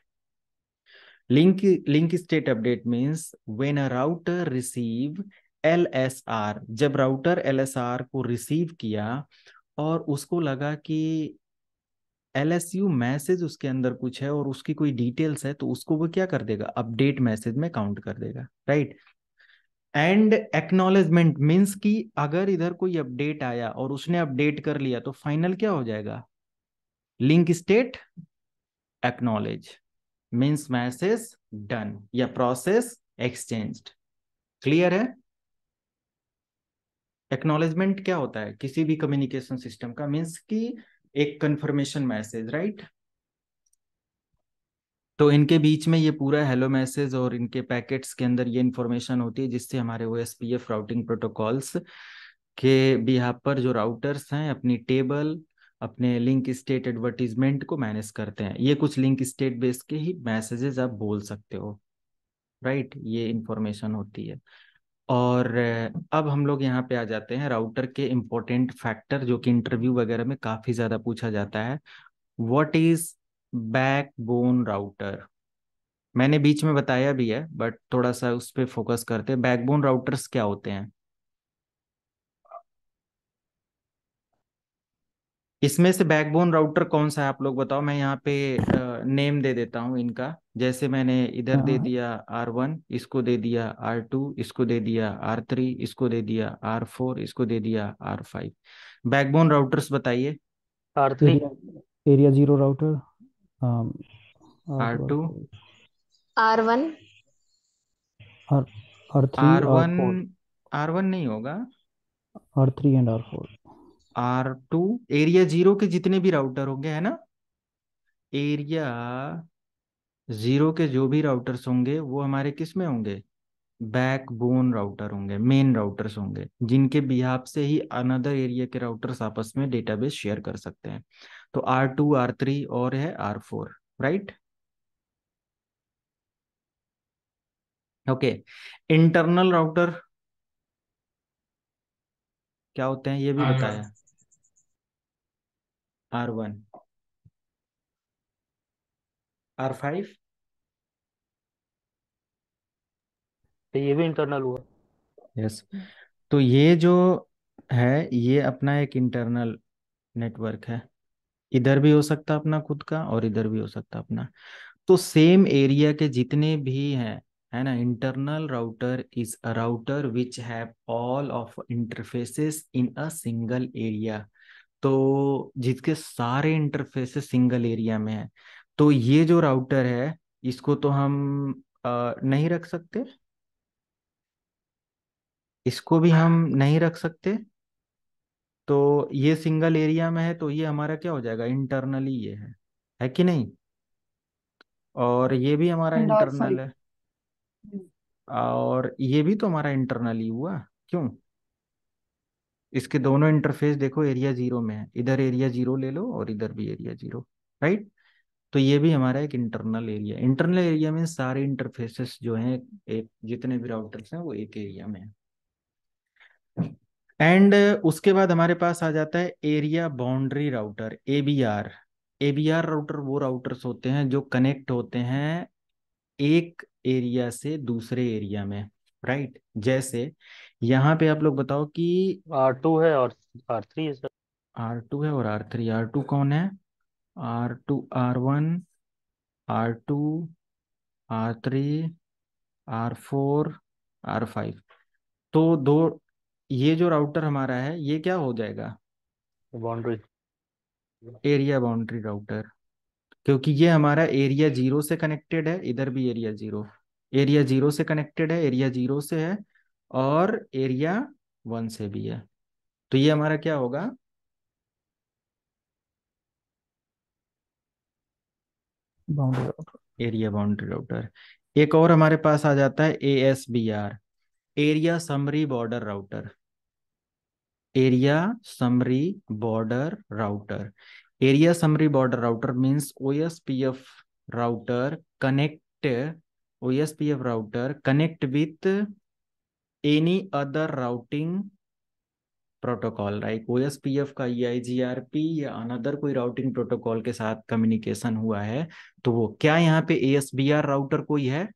Link, link state update means when a router receive LSR, जब राउटर LSR को रिसीव किया और उसको लगा कि एल एस यू मैसेज उसके अंदर कुछ है और उसकी कोई डिटेल्स है तो उसको वो क्या कर देगा अपडेट मैसेज में काउंट कर देगा राइट एंड एक्नोलेजमेंट मीन्स कि अगर इधर कोई अपडेट आया और उसने अपडेट कर लिया तो फाइनल क्या हो जाएगा link state acknowledge means message done या प्रोसेस एक्सचेंज क्लियर है एक्नोलेजमेंट क्या होता है किसी भी कम्युनिकेशन सिस्टम का मीन्स की एक कंफर्मेशन मैसेज राइट तो इनके बीच में ये पूरा हेलो मैसेज और इनके पैकेट्स के अंदर ये इन्फॉर्मेशन होती है जिससे हमारे O S P F routing protocols के भी यहाँ पर जो राउटर्स हैं अपनी टेबल अपने लिंक स्टेट एडवर्टीजमेंट को मैनेज करते हैं ये कुछ लिंक स्टेट बेस के ही मैसेजेस आप बोल सकते हो राइट ये इंफॉर्मेशन होती है और अब हम लोग यहाँ पे आ जाते हैं राउटर के इम्पोर्टेंट फैक्टर जो कि इंटरव्यू वगैरह में काफ़ी ज़्यादा पूछा जाता है वॉट इज़ बोन राउटर मैंने बीच में बताया भी है बट थोड़ा सा उस पर फोकस करते हैं बैकबोन राउटर्स क्या होते हैं इसमें से बैकबोन राउटर कौन सा है आप लोग बताओ मैं यहाँ पे नेम दे देता हूँ इनका जैसे मैंने इधर दे हाँ। दिया आर वन इसको दे दिया आर टू इसको दे दिया आर थ्री इसको दे दिया आर फोर इसको दे दिया आर फाइव बैकबोन राउटर्स बताइए R three area zero router R two R one R R one R one नहीं होगा R three and R four R two area zero के जितने भी राउटर होंगे है ना एरिया जीरो के जो भी राउटर्स होंगे वो हमारे किस में होंगे बोन राउटर होंगे मेन राउटर्स होंगे जिनके बिहाब से ही अनदर एरिया के राउटर्स आपस में डेटाबेस शेयर कर सकते हैं तो आर टू आर थ्री और है R four right okay internal router क्या होते हैं ये भी बताया R1, R5 तो ये भी इंटरनल हुआ यस yes. तो ये जो है ये अपना एक इंटरनल नेटवर्क है इधर भी हो सकता अपना खुद का और इधर भी हो सकता अपना तो सेम एरिया के जितने भी हैं है ना internal router is a router which have all of interfaces in a single area तो जिसके सारे इंटरफेसेस सिंगल एरिया में है तो ये जो राउटर है इसको तो हम आ, नहीं रख सकते इसको भी हम नहीं रख सकते तो ये सिंगल एरिया में है तो ये हमारा क्या हो जाएगा इंटरनली ये है है कि नहीं और ये भी हमारा इंटरनल है hmm. और ये भी तो हमारा इंटरनली हुआ क्यों इसके दोनों इंटरफेस देखो एरिया जीरो में है इधर एरिया जीरो ले लो और इधर भी एरिया जीरो राइट तो ये भी हमारा एक इंटरनल एरिया इंटरनल एरिया में सारे इंटरफेसेस जो हैं एक जितने भी राउटर्स हैं वो एक एरिया में है एंड उसके बाद हमारे पास आ जाता है area boundary router A B R A B R router वो राउटर्स होते हैं जो कनेक्ट होते हैं एक एरिया से दूसरे एरिया में राइट जैसे यहाँ पे आप लोग बताओ कि आर टू है और आर थ्री है सर आर टू है और आर थ्री आर टू कौन है R two R one R two R three R four R five तो दो ये जो राउटर हमारा है ये क्या हो जाएगा बाउंड्री एरिया बाउंड्री राउटर क्योंकि ये हमारा एरिया जीरो से कनेक्टेड है इधर भी एरिया जीरो एरिया जीरो से कनेक्टेड है एरिया जीरो से है और एरिया वन से भी है तो ये हमारा क्या होगा boundary router area boundary router एक और हमारे पास आ जाता है A S B R area summary border router area summary border router area summary border router means O S P F router connect O S P F router connect with any other routing protocol right O S P F का E I G R P या अनदर कोई राउटिंग प्रोटोकॉल के साथ कम्युनिकेशन हुआ है तो वो क्या यहाँ पे A S B R router कोई है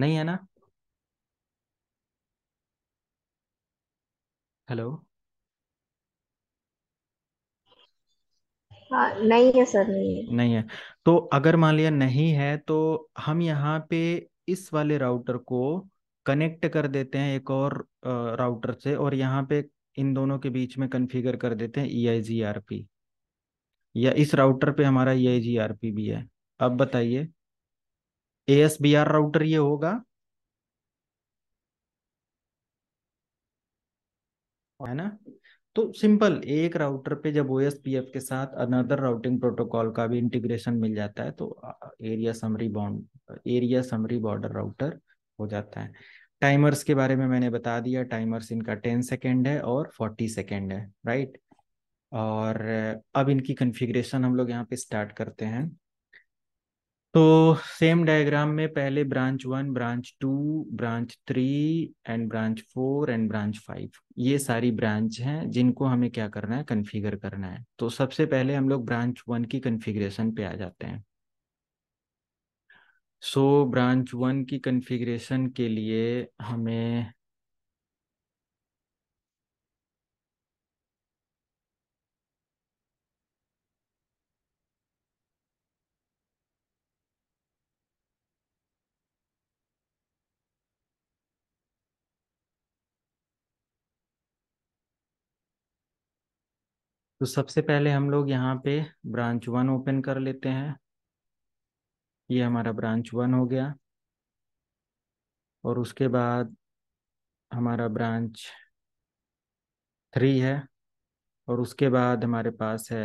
नहीं है ना हेलो हाँ, नहीं है सर नहीं है नहीं है तो अगर मान लिया नहीं है तो हम यहाँ पे इस वाले राउटर को कनेक्ट कर देते हैं एक और राउटर से और यहाँ पे इन दोनों के बीच में कन्फिगर कर देते हैं ई आई जी आर पी या इस राउटर पे हमारा ई आई जी आर पी भी है अब बताइए A S B R router ये होगा है ना तो सिंपल एक राउटर पे जब ओ के साथ अनदर राउटिंग प्रोटोकॉल का भी इंटीग्रेशन मिल जाता है तो area summary bond area summary border router हो जाता है टाइमर्स के बारे में मैंने बता दिया टाइमर्स इनका टेन सेकेंड है और फोर्टी सेकेंड है राइट और अब इनकी कन्फिग्रेशन हम लोग यहाँ पे स्टार्ट करते हैं तो सेम डायग्राम में पहले branch one branch two branch three and branch four and branch five ये सारी ब्रांच हैं जिनको हमें क्या करना है कन्फिगर करना है तो सबसे पहले हम लोग ब्रांच वन की कन्फिग्रेशन पे आ जाते हैं सो ब्रांच वन की कन्फिग्रेशन के लिए हमें तो सबसे पहले हम लोग यहाँ पे ब्रांच वन ओपन कर लेते हैं ये हमारा ब्रांच वन हो गया और उसके बाद हमारा ब्रांच थ्री है और उसके बाद हमारे पास है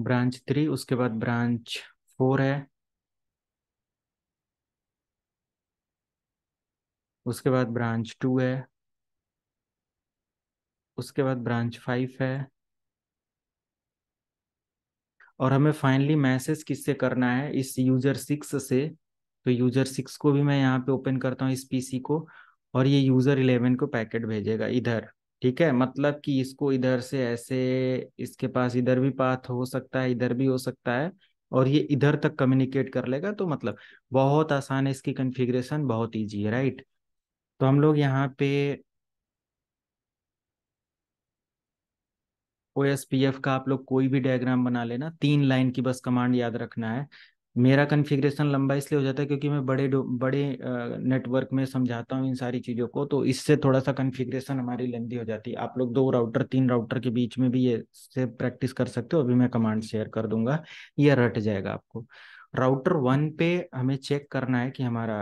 ब्रांच थ्री उसके बाद ब्रांच फोर है उसके बाद ब्रांच टू है उसके बाद ब्रांच फाइव है और हमें फाइनली मैसेज किससे करना है इस यूजर सिक्स से तो यूजर सिक्स को भी मैं यहाँ पे ओपन करता हूँ इस पीसी को और ये यूजर इलेवन को पैकेट भेजेगा इधर ठीक है मतलब कि इसको इधर से ऐसे इसके पास इधर भी पाथ हो सकता है इधर भी हो सकता है और ये इधर तक कम्युनिकेट कर लेगा तो मतलब बहुत आसान है इसकी कन्फिग्रेशन बहुत ईजी है राइट तो हम लोग यहाँ पे ओ एस पी एफ का आप लोग कोई भी डायग्राम बना लेना तीन लाइन की बस कमांड याद रखना है मेरा कन्फिग्रेशन लंबा इसलिए हो जाता है क्योंकि मैं बड़े बड़े नेटवर्क में समझाता हूँ इन सारी चीज़ों को तो इससे थोड़ा सा कन्फिग्रेशन हमारी लेंदी हो जाती है आप लोग दो राउटर तीन राउटर के बीच में भी ये से प्रैक्टिस कर सकते हो अभी मैं कमांड शेयर कर दूंगा यह रट जाएगा आपको राउटर वन पे हमें चेक करना है कि हमारा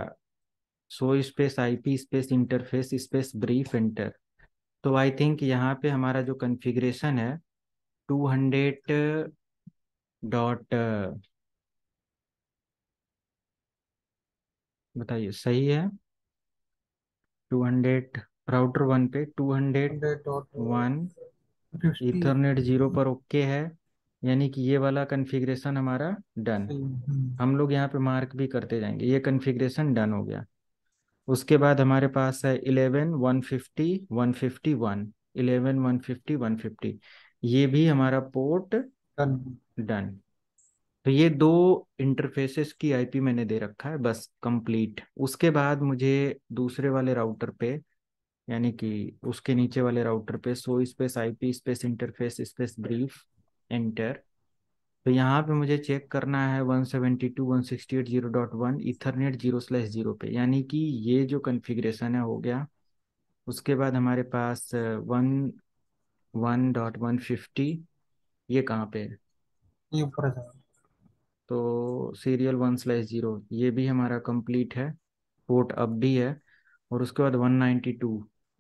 show space IP space interface space brief enter तो आई थिंक यहाँ पे हमारा जो कन्फिग्रेशन है टू हंड्रेड डॉट बताइए सही है टू हंड्रेड राउटर वन पे two hundred dot one ethernet zero पर ओके okay है यानी कि ये वाला कन्फिग्रेशन हमारा डन हम्म। हम लोग यहाँ पे मार्क भी करते जाएंगे ये कन्फिग्रेशन डन हो गया उसके बाद हमारे पास है eleven one fifty one fifty one eleven one fifty one fifty ये भी हमारा पोर्ट डन तो ये दो इंटरफेसेस की आईपी मैंने दे रखा है बस कंप्लीट उसके बाद मुझे दूसरे वाले राउटर पे यानी कि उसके नीचे वाले राउटर पे show space IP space interface space brief enter तो यहाँ पे मुझे चेक करना है 172.168.0.1 इथरनेट जीरो स्लैश जीरो पे यानी कि ये जो कन्फिग्रेशन है हो गया उसके बाद हमारे पास one one dot one fifty ये कहाँ पे है ये ऊपर तो सीरियल वन स्लैश जीरो ये भी हमारा कंप्लीट है पोर्ट अब भी है और उसके बाद 192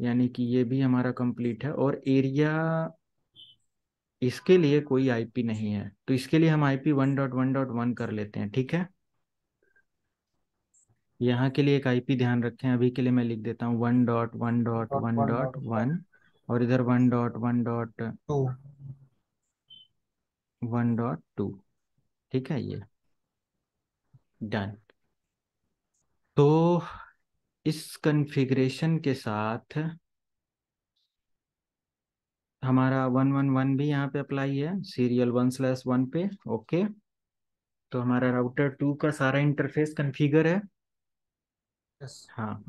यानी कि ये भी हमारा कंप्लीट है और एरिया इसके लिए कोई आईपी नहीं है तो इसके लिए हम IP one dot one dot one कर लेते हैं ठीक है यहाँ के लिए एक आईपी ध्यान रखें अभी के लिए मैं लिख देता हूँ one dot one dot one dot one और इधर one dot one dot one dot two ठीक है ये डन तो इस कॉन्फ़िगरेशन के साथ हमारा वन वन वन भी यहाँ पे अप्लाई है सीरियल वन स्लैस वन पे ओके तो हमारा राउटर टू का सारा इंटरफेस कन्फिगर है yes. हाँ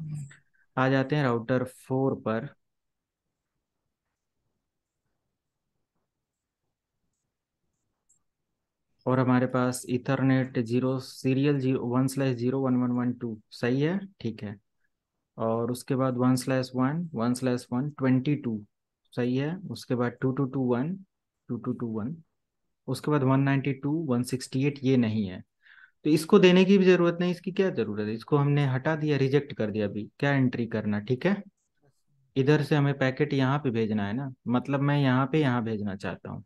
आ जाते हैं राउटर फोर पर और हमारे पास ethernet zero serial zero one slash zero one one one two सही है ठीक है और उसके बाद one slash one one slash one twenty two सही है उसके बाद two two two one to two two one उसके बाद one ninety two one sixty eight ये नहीं है तो इसको देने की भी जरूरत नहीं इसकी क्या जरूरत है इसको हमने हटा दिया रिजेक्ट कर दिया अभी क्या एंट्री करना ठीक है इधर से हमें पैकेट यहाँ पे भेजना है ना मतलब मैं यहाँ पे यहाँ भेजना चाहता हूँ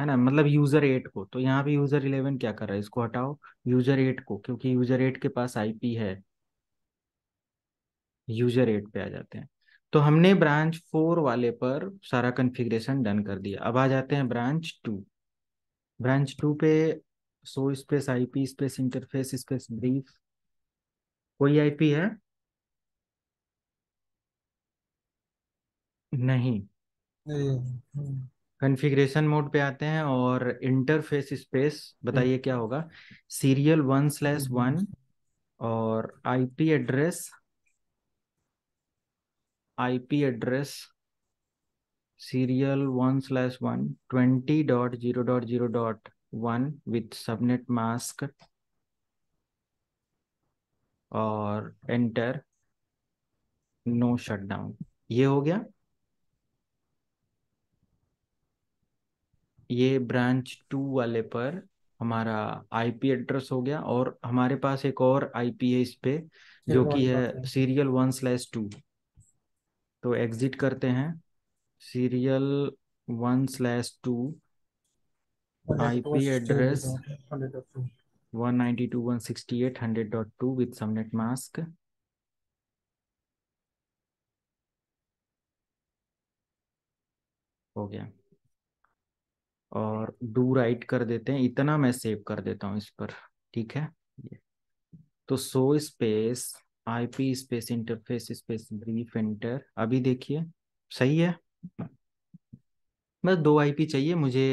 है ना मतलब यूजर एट को तो यहाँ पे यूजर इलेवन क्या कर रहा है इसको हटाओ यूजर एट को क्योंकि यूजर एट के पास आईपी है यूजर एट पे आ जाते हैं तो हमने ब्रांच फोर वाले पर सारा कन्फिग्रेशन डन कर दिया अब आ जाते हैं ब्रांच टू ब्रांच टू पे show space IP space interface space brief कोई आईपी है नहीं कॉन्फ़िगरेशन मोड पे आते हैं और इंटरफेस स्पेस हम्म। बताइए क्या होगा सीरियल वन स्लैश वन और IP address IP address serial 1 slash 1 twenty dot zero dot zero dot one with subnet mask और एंटर नो शटडाउन ये हो गया ये ब्रांच टू वाले पर हमारा आईपी एड्रेस हो गया और हमारे पास एक और आईपी है इस पे जो कि है सीरियल वन स्लैश टू तो एग्जिट करते हैं serial one slash two I P address one ninety two one sixty eight hundred dot two with subnet mask हो गया और डू राइट कर देते हैं इतना मैं सेव कर देता हूं इस पर ठीक है तो show space IP space interface space brief enter अभी देखिए सही है बस दो आईपी चाहिए मुझे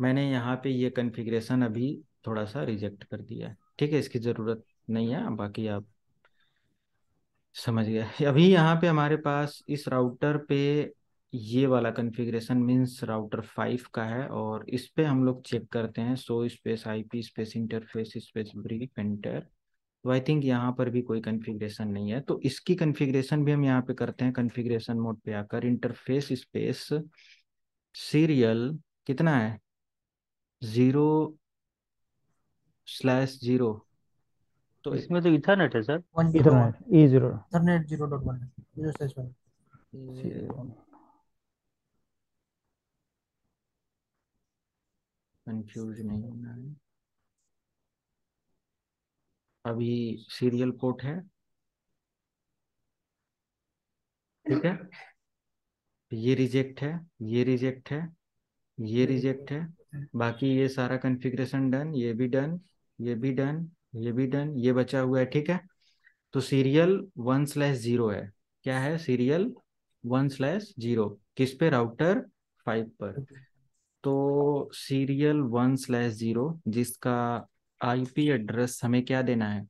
मैंने यहाँ पे ये कॉन्फ़िगरेशन अभी थोड़ा सा रिजेक्ट कर दिया है ठीक है इसकी ज़रूरत नहीं है बाकी आप समझ गए अभी यहाँ पे हमारे पास इस राउटर पे ये वाला कॉन्फ़िगरेशन मीन्स राउटर फाइव का है और इस पे हम लोग चेक करते हैं show space IP space interface space brief enter तो आई थिंक यहाँ पर भी कोई कन्फिग्रेशन नहीं है तो इसकी कन्फिग्रेशन भी हम यहाँ पे करते हैं कन्फिग्रेशन मोड पे आकर इंटरफेस स्पेस सीरियल कितना है जीरो स्लैश जीरो तो इसमें तो इथरनेट है sir one ethernet zero confuse नहीं होना है अभी सीरियल पोर्ट है ठीक है ये रिजेक्ट है ये रिजेक्ट है ये रिजेक्ट है बाकी ये सारा कॉन्फ़िगरेशन डन ये भी डन ये भी डन ये भी डन ये बचा हुआ है ठीक है तो सीरियल वन स्लैश जीरो है क्या है सीरियल वन स्लैश जीरो किस पे राउटर फाइव पर तो सीरियल वन स्लैश जीरो जिसका आईपी एड्रेस हमें क्या देना है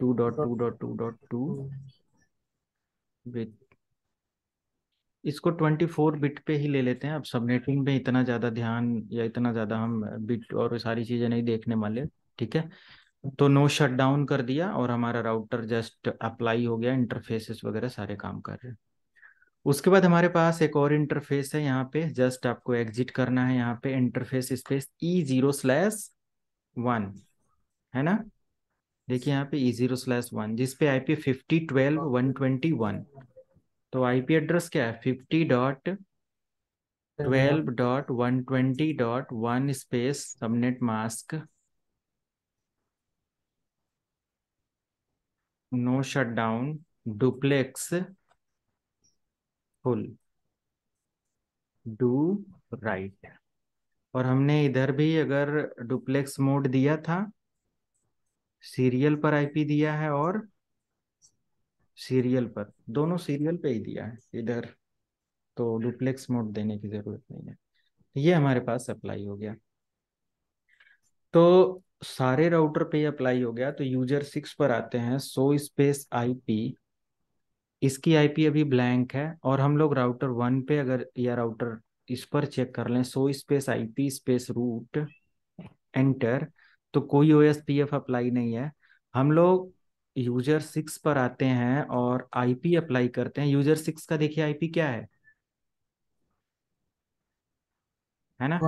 two dot two dot two dot two with इसको ट्वेंटी फोर बिट पे ही ले लेते हैं अब सबनेटिंग पे इतना ज़्यादा ध्यान या इतना ज़्यादा हम बिट और सारी चीज़ें नहीं देखने वाले ठीक है तो नो शट डाउन कर दिया और हमारा राउटर जस्ट अप्लाई हो गया इंटरफेसेस वगैरह सारे काम कर रहे हैं उसके बाद हमारे पास एक और इंटरफेस है यहाँ पे जस्ट आपको एग्जिट करना है यहाँ पे interface space E zero slash one है ना देखिए यहाँ पे ई जीरो स्लैश वन जिसपे I P fifty twelve one twenty one तो आई पी एड्रेस क्या है fifty dot twelve dot one twenty dot one space subnet mask no shut down duplex full do write और हमने इधर भी अगर डुप्लेक्स मोड दिया था सीरियल पर आईपी दिया है और सीरियल पर दोनों सीरियल पे ही दिया है इधर तो डुप्लेक्स मोड देने की जरूरत नहीं है ये हमारे पास अप्लाई हो गया तो सारे राउटर पे अप्लाई हो गया तो यूजर सिक्स पर आते हैं सो स्पेस आईपी इसकी आईपी अभी ब्लैंक है और हम लोग राउटर वन पे अगर या राउटर इस पर चेक कर लें show space IP space route enter तो कोई O S P F apply नहीं है हम लोग यूजर सिक्स पर आते हैं और आईपी अप्लाई करते हैं यूजर सिक्स का देखिए आईपी क्या है है ना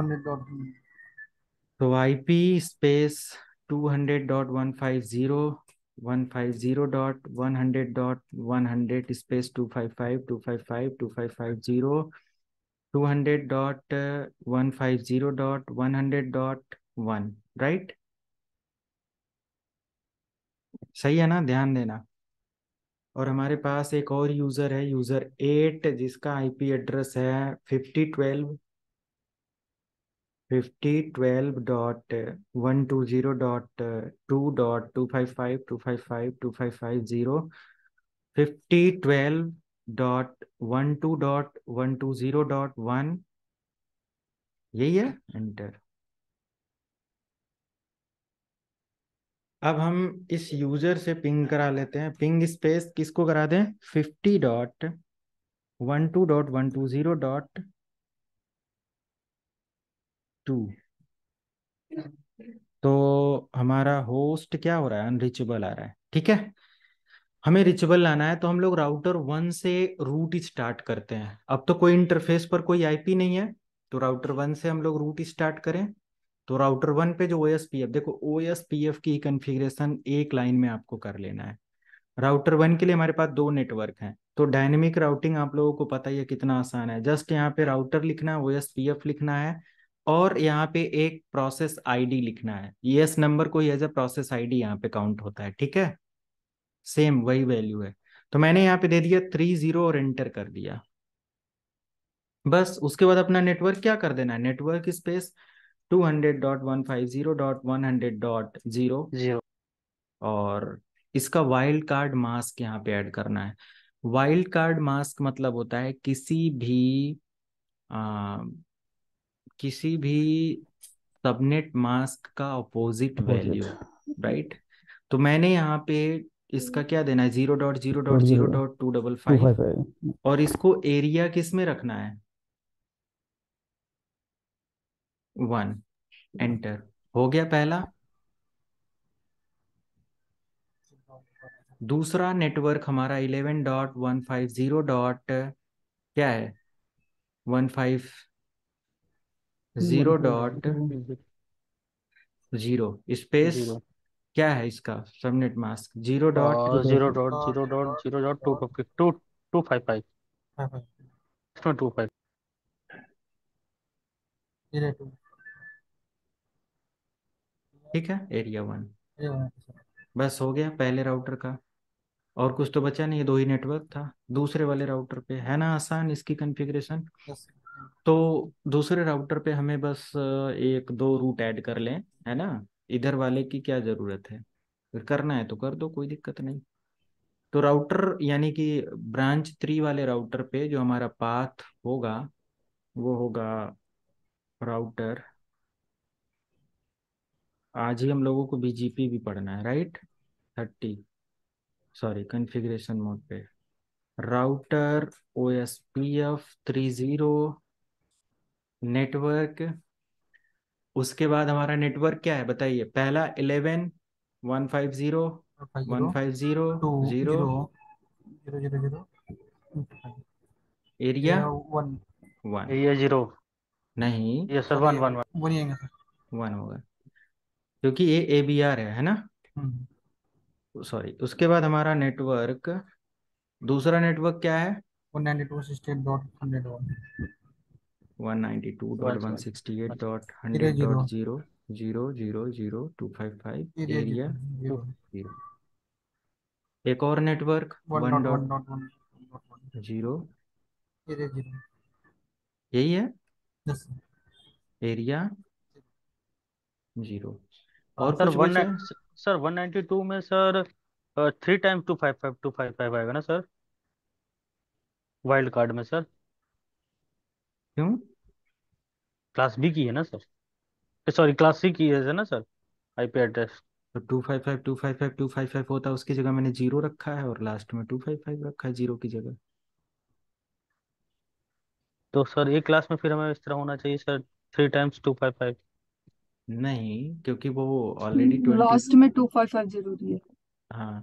तो IP space two hundred dot one five zero one five zero dot one hundred dot one hundred space two five five two five five two five five zero 200.150.100.1 right सही है ना ध्यान देना और हमारे पास एक और यूजर है यूजर एट जिसका आईपी एड्रेस है fifty twelve fifty twelve dot one two zero dot two dot two five five two five five two five five zero fifty twelve dot one two dot one two zero dot one यही है एंटर अब हम इस यूजर से पिंग करा लेते हैं पिंग स्पेस किसको करा दें fifty dot one two dot one two zero dot two तो हमारा होस्ट क्या हो रहा है अनरीचेबल आ रहा है ठीक है हमें रिचुअल लाना है तो हम लोग राउटर वन से रूट स्टार्ट करते हैं अब तो कोई इंटरफेस पर कोई आईपी नहीं है तो राउटर वन से हम लोग रूट स्टार्ट करें तो राउटर वन पे जो ओ एस पी एफ देखो ओ एस पी एफ की कन्फिग्रेशन एक लाइन में आपको कर लेना है राउटर वन के लिए हमारे पास दो नेटवर्क हैं तो डायनेमिक राउटिंग आप लोगों को पता ही है कितना आसान है जस्ट यहाँ पे राउटर लिखना है ओ एस पी एफ लिखना है और यहाँ पे एक प्रोसेस आईडी लिखना है ये एस नंबर को एज अ प्रोसेस आईडी यहाँ पे काउंट होता है ठीक है सेम वही वैल्यू है तो मैंने यहाँ पे दे दिया थ्री जीरो और एंटर कर दिया बस उसके बाद अपना नेटवर्क क्या कर देना है network space two hundred dot one five zero dot one hundred dot zero और इसका वाइल्ड कार्ड मास्क यहाँ पे ऐड करना है वाइल्ड कार्ड मास्क मतलब होता है किसी भी आ, किसी भी सबनेट मास्क का अपोजिट वैल्यू राइट तो मैंने यहाँ पे इसका क्या देना है zero dot zero dot zero dot two double five और इसको एरिया किस में रखना है वन एंटर हो गया पहला दूसरा नेटवर्क हमारा eleven dot one five zero dot क्या है one five
zero dot
zero space क्या है इसका subnet mask zero dot zero dot zero dot zero dot two fifty two two five five हाँ, हाँ। इसमें टू फाइव जीरो ठीक है एरिया वन अच्छा। बस हो गया पहले राउटर का और कुछ तो बचा नहीं ये दो ही नेटवर्क था दूसरे वाले राउटर पे है ना आसान इसकी कॉन्फ़िगरेशन तो दूसरे राउटर पे हमें बस एक दो रूट ऐड कर लें है ना इधर वाले की क्या जरूरत है फिर करना है तो कर दो कोई दिक्कत नहीं तो राउटर यानी कि ब्रांच थ्री वाले राउटर पे जो हमारा पाथ होगा वो होगा राउटर आज ही हम लोगों को बीजीपी भी पढ़ना है right thirty sorry configuration mode पे router O S P F three zero network उसके बाद हमारा नेटवर्क क्या है बताइए पहला eleven one five zero one five zero zero area one one area zero नहीं ये sir one one one one होगा क्योंकि ये ए बी आर है है ना सॉरी हम्म। उसके बाद हमारा नेटवर्क दूसरा नेटवर्क क्या है एरिया जीरो एक और नेटवर्क वन डॉट जीरो यही है एरिया जीरो और सर वन सर टू में sir three time two five five two five five आएगा ना सर वाइल्ड कार्ड में सर क्यों क्लास बी की है ना सर सॉरी क्लास सी की है ना सर आईपी एड्रेस तो two five five two five five two five five होता है उसकी जगह मैंने जीरो रखा है और लास्ट में टू फाइव फाइव रखा है जीरो की जगह तो सर एक क्लास में फिर हमें इस तरह होना चाहिए sir three times two five five नहीं क्योंकि वो ऑलरेडी ट्वेंटी लास्ट में टू फाइव फाइव जरूरी है हाँ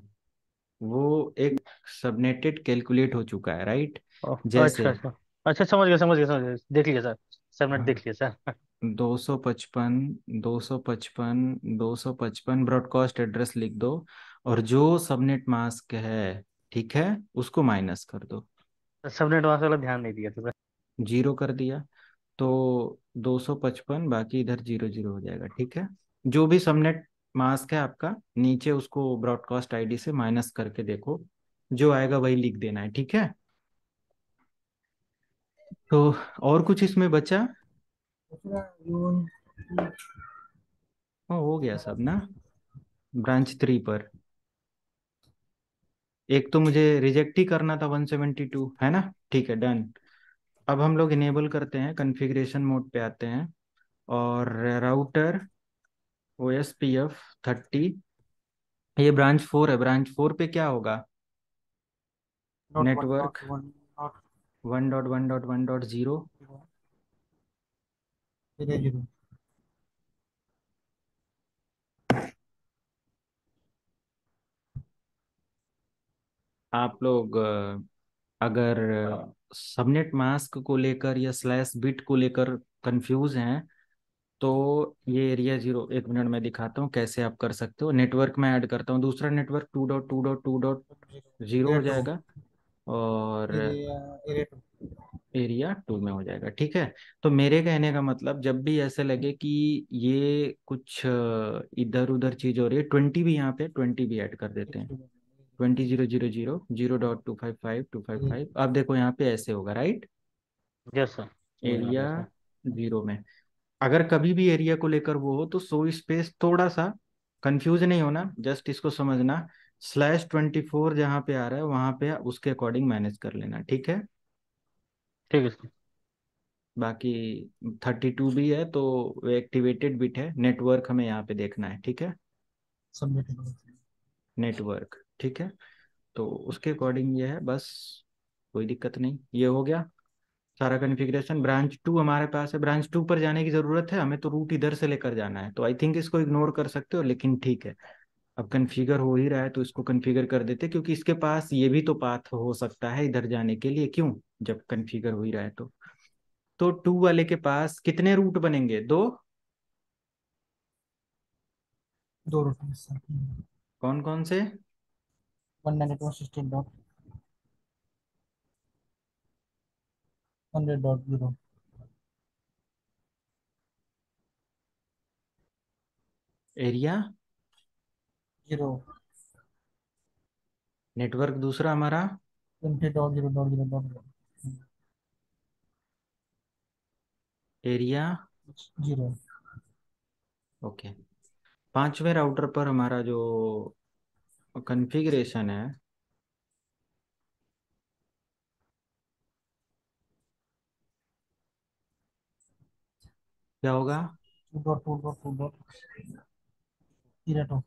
वो एक सबनेटेड कैलकुलेट हो चुका है राइट जैसे अच्छा अच्छा अच्छा समझ गया समझ गया समझ गया देख लिया सर सर मैंने हाँ। देख लिया सर दो सौ पचपन दो सौ पचपन दो सौ पचपन ब्रॉडकास्ट एड्रेस लिख दो और जो सबनेट मास्क है ठीक है उसको माइनस कर दो सबनेट मास्क वाला ध्यान नहीं दिया था सर जीरो कर दिया तो दो सौ पचपन बाकी इधर जीरो जीरो हो जाएगा ठीक है जो भी सबनेट मास्क है आपका नीचे उसको ब्रॉडकास्ट आईडी से माइनस करके देखो जो आएगा वही लिख देना है ठीक है तो और कुछ इसमें बचा ओ, हो गया सब ना ब्रांच थ्री पर एक तो मुझे रिजेक्ट ही करना था 172 है ना ठीक है डन अब हम लोग इनेबल करते हैं कॉन्फ़िगरेशन मोड पे आते हैं और router O S P F thirty ये ब्रांच फोर है ब्रांच फोर पे क्या होगा network one dot one dot one dot zero आप लोग अगर सबनेट मास्क को लेकर या स्लैश बिट को लेकर कंफ्यूज हैं तो ये एरिया जीरो एक मिनट में दिखाता हूँ कैसे आप कर सकते हो नेटवर्क में ऐड करता हूँ दूसरा network two dot two dot two dot zero हो जाएगा और एरिया टू में हो जाएगा ठीक है तो मेरे कहने का मतलब जब भी ऐसे लगे कि ये कुछ इधर उधर चीज हो रही है ट्वेंटी भी यहाँ पे ट्वेंटी भी ऐड कर देते हैं twenty zero zero zero zero dot two five five two five हम्म। फाइव अब देखो यहाँ पे ऐसे होगा राइट यस
एरिया
जीरो में अगर कभी भी एरिया को लेकर वो हो तो सो स्पेस थोड़ा सा कंफ्यूज नहीं होना जस्ट इसको समझना स्लैश ट्वेंटी फोर जहाँ पे आ रहा है वहां पे उसके अकॉर्डिंग मैनेज कर लेना ठीक है ठीक है बाकी थर्टी टू भी है तो एक्टिवेटेड बिट है नेटवर्क हमें यहाँ पे देखना है ठीक है नेटवर्क ठीक है तो उसके अकॉर्डिंग ये है बस कोई दिक्कत नहीं ये हो गया सारा कन्फिग्रेशन ब्रांच टू हमारे पास है ब्रांच टू पर जाने की जरूरत है हमें तो रूट इधर से लेकर जाना है तो आई थिंक इसको इग्नोर कर सकते हो लेकिन ठीक है अब कन्फिगर हो ही रहा है तो इसको कन्फिगर कर देते क्योंकि इसके पास ये भी तो पाथ हो सकता है इधर जाने के लिए क्यों जब कन्फिगर हो ही रहा है तो तो टू वाले के पास कितने रूट बनेंगे दो दो रूट कौन कौन से hundred dot zero area zero network दूसरा हमारा dot zero dot zero dot zero area zero okay पांचवे राउटर पर हमारा जो कॉन्फ़िगरेशन है क्या होगा two dot two dot two dot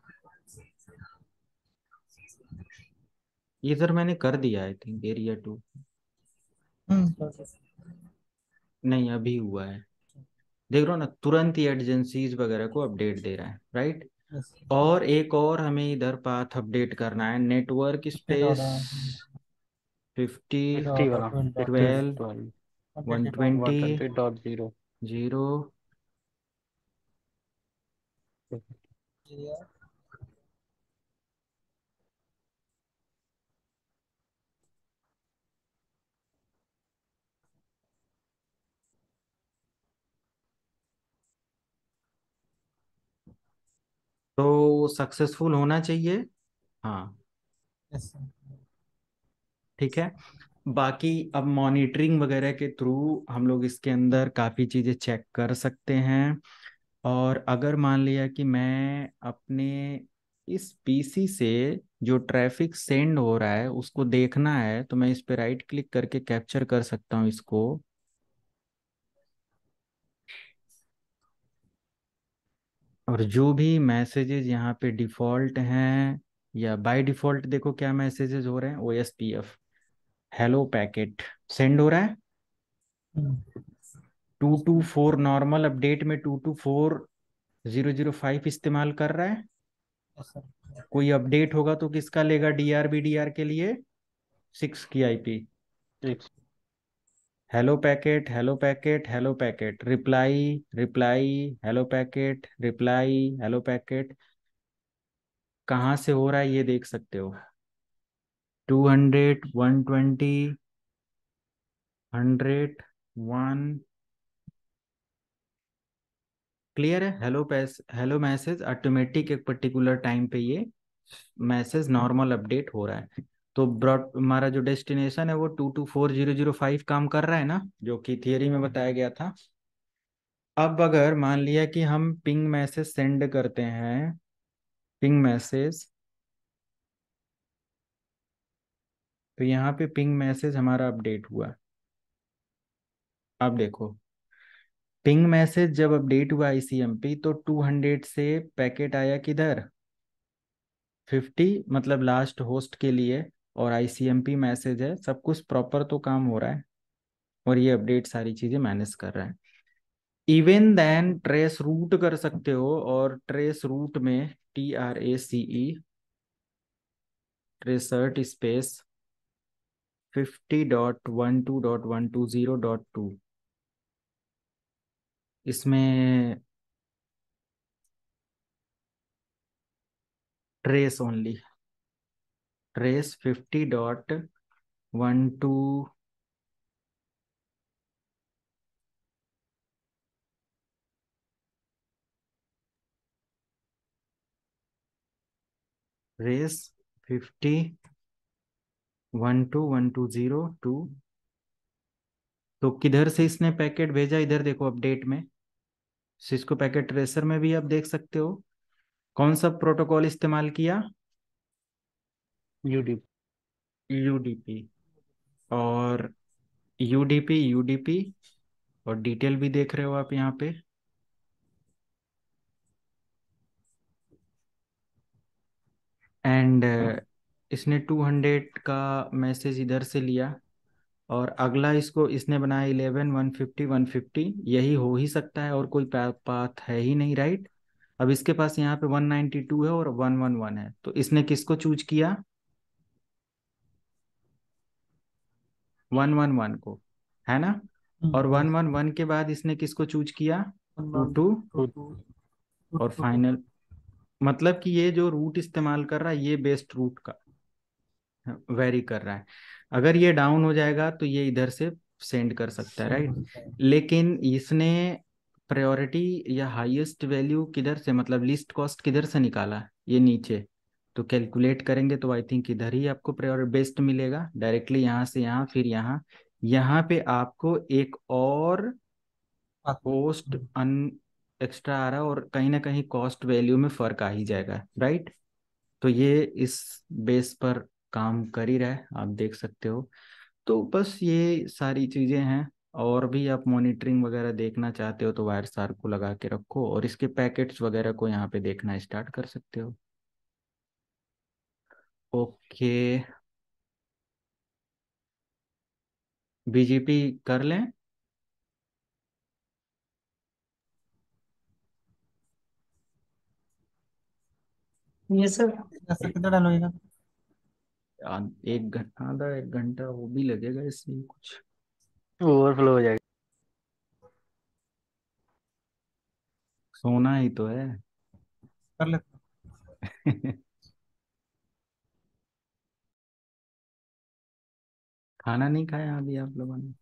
ये सर मैंने कर दिया आई थिंक एरिया टू नहीं अभी हुआ है देख रहा ना तुरंत ही एडजेंसीज वगैरह को अपडेट दे रहा है राइट और एक और हमें इधर पाथ अपडेट करना है network space fifty twelve one twenty dot zero zero तो सक्सेसफुल होना चाहिए हाँ ठीक है बाकी अब मॉनिटरिंग वगैरह के थ्रू हम लोग इसके अंदर काफ़ी चीज़ें चेक कर सकते हैं और अगर मान लिया कि मैं अपने इस पीसी से जो ट्रैफिक सेंड हो रहा है उसको देखना है तो मैं इस पर राइट क्लिक करके कैप्चर कर सकता हूँ इसको और जो भी मैसेजेज यहाँ पे डिफ़ॉल्ट हैं या बाय डिफ़ॉल्ट देखो क्या मैसेजेस हो रहे हैं O S P F hello packet send हो रहा है two two four normal update में two two four zero zero five इस्तेमाल कर रहा है कोई अपडेट होगा तो किसका लेगा डीआरबी डीआर के लिए सिक्स की IP hello packet hello packet hello packet reply reply hello packet reply hello packet कहाँ से हो रहा है ये देख सकते हो two hundred one twenty hundred one clear है hello pass hello message automatic एक पर्टिकुलर टाइम पे ये मैसेज नॉर्मल अपडेट हो रहा है तो ब्रॉड हमारा जो डेस्टिनेशन है वो two two four zero zero five काम कर रहा है ना जो कि थियोरी में बताया गया था अब अगर मान लिया कि हम पिंग मैसेज सेंड करते हैं पिंग मैसेज तो यहाँ पे पिंग मैसेज हमारा अपडेट हुआ अब देखो पिंग मैसेज जब अपडेट हुआ आईसीएमपी तो 200 से पैकेट आया किधर 50 मतलब लास्ट होस्ट के लिए और आईसीएमपी मैसेज है सब कुछ प्रॉपर तो काम हो रहा है और ये अपडेट सारी चीजें मैनेज कर रहा है इवन देन ट्रेस रूट कर सकते हो और ट्रेस रूट में T R A C E tracert space fifty dot one two dot one two zero dot two इसमें trace only trace fifty dot one two trace fifty one two one two zero two तो किधर से इसने पैकेट भेजा इधर देखो अपडेट में इसको पैकेट ट्रेसर में भी आप देख सकते हो कौन सा प्रोटोकॉल इस्तेमाल किया यूडीपी यूडीपी और यूडीपी यूडीपी और डिटेल भी देख रहे हो आप यहाँ पे एंड हाँ। इसने टू हंड्रेड का मैसेज इधर से लिया और अगला इसको इसने बनाया eleven one fifty one fifty यही हो ही सकता है और कोई पाथ है ही नहीं राइट अब इसके पास यहाँ पे वन टू है और वन वन वन है तो इसने किसको चूज किया वन वन वन को है ना हम्म। और वन वन वन के बाद इसने किसको चूज किया टू टू और फाइनल मतलब कि ये जो रूट इस्तेमाल कर रहा है ये बेस्ट रूट का वेरी कर रहा है अगर ये डाउन हो जाएगा तो ये इधर से सेंड कर सकता है राइट लेकिन इसने प्रायोरिटी या हाईएस्ट वैल्यू किधर से मतलब लिस्ट कॉस्ट किधर से निकाला ये नीचे तो कैलकुलेट करेंगे तो आई थिंक इधर ही आपको प्रायोर बेस्ट मिलेगा डायरेक्टली यहाँ से यहाँ फिर यहाँ यहाँ पे आपको एक और पोस्ट अन एक्स्ट्रा आ रहा है और कहीं ना कहीं कॉस्ट वैल्यू में फर्क आ ही जाएगा राइट तो ये इस बेस पर काम कर ही रहा है आप देख सकते हो तो बस ये सारी चीज़ें हैं और भी आप मॉनिटरिंग वगैरह देखना चाहते हो तो वायर सार को लगा के रखो और इसके पैकेट्स वगैरह को यहाँ पे देखना स्टार्ट कर सकते हो ओके बीजेपी कर लें ये सर एक घंटा आधा एक घंटा वो भी लगेगा इसमें कुछ ओवरफ्लो हो जाएगा सोना ही तो है कर लेते खाना नहीं खाया अभी आप लोगों ने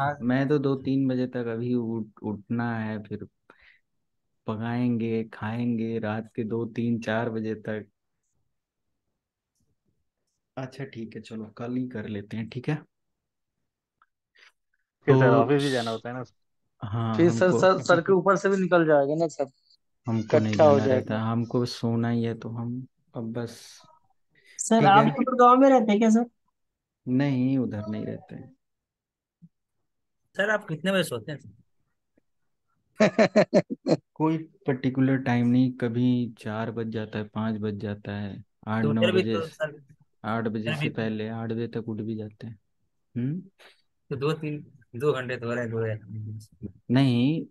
हाँ। मैं तो दो तीन बजे तक अभी उठ उठना है फिर पकाएंगे खाएंगे रात के दो तीन चार बजे तक अच्छा ठीक है चलो कल ही कर लेते हैं ठीक है फिर सर तो ऑफिस भी जाना होता है ना हाँ फिर सर हमको सर सर के ऊपर से भी निकल जाएगा ना सब हमको नहीं इकट्ठा हो जाना रहता जाएगा हमको सोना ही है तो हम अब बस सर ठीक आप है तो गांव में रहते हैं क्या सर नहीं उधर नहीं रहते हैं सर आप कितने बजे सोते हैं कोई पर्टिकुलर टाइम नहीं कभी चार बज जाता है पांच बज जाता है आठ नौ बजे तो आठ बजे से पहले आठ बजे तक उठ भी जाते हैं हम्म? तो दो तीन दो घंटे तो रहे दो नहीं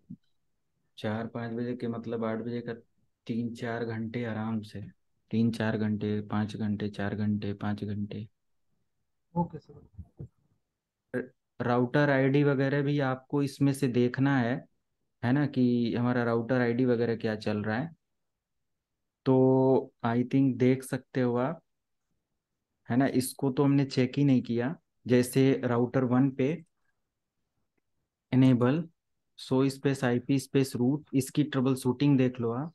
चार पांच बजे के मतलब आठ बजे का तीन चार घंटे आराम से तीन चार घंटे पांच घंटे चार घंटे पांच घंटे ओके सर राउटर आईडी वगैरह भी आपको इसमें से देखना है है ना कि हमारा राउटर आईडी वगैरह क्या चल रहा है तो आई थिंक देख सकते हो आप है ना इसको तो हमने चेक ही नहीं किया जैसे राउटर वन पे enable show space IP space route इसकी ट्रबल शूटिंग देख लो आप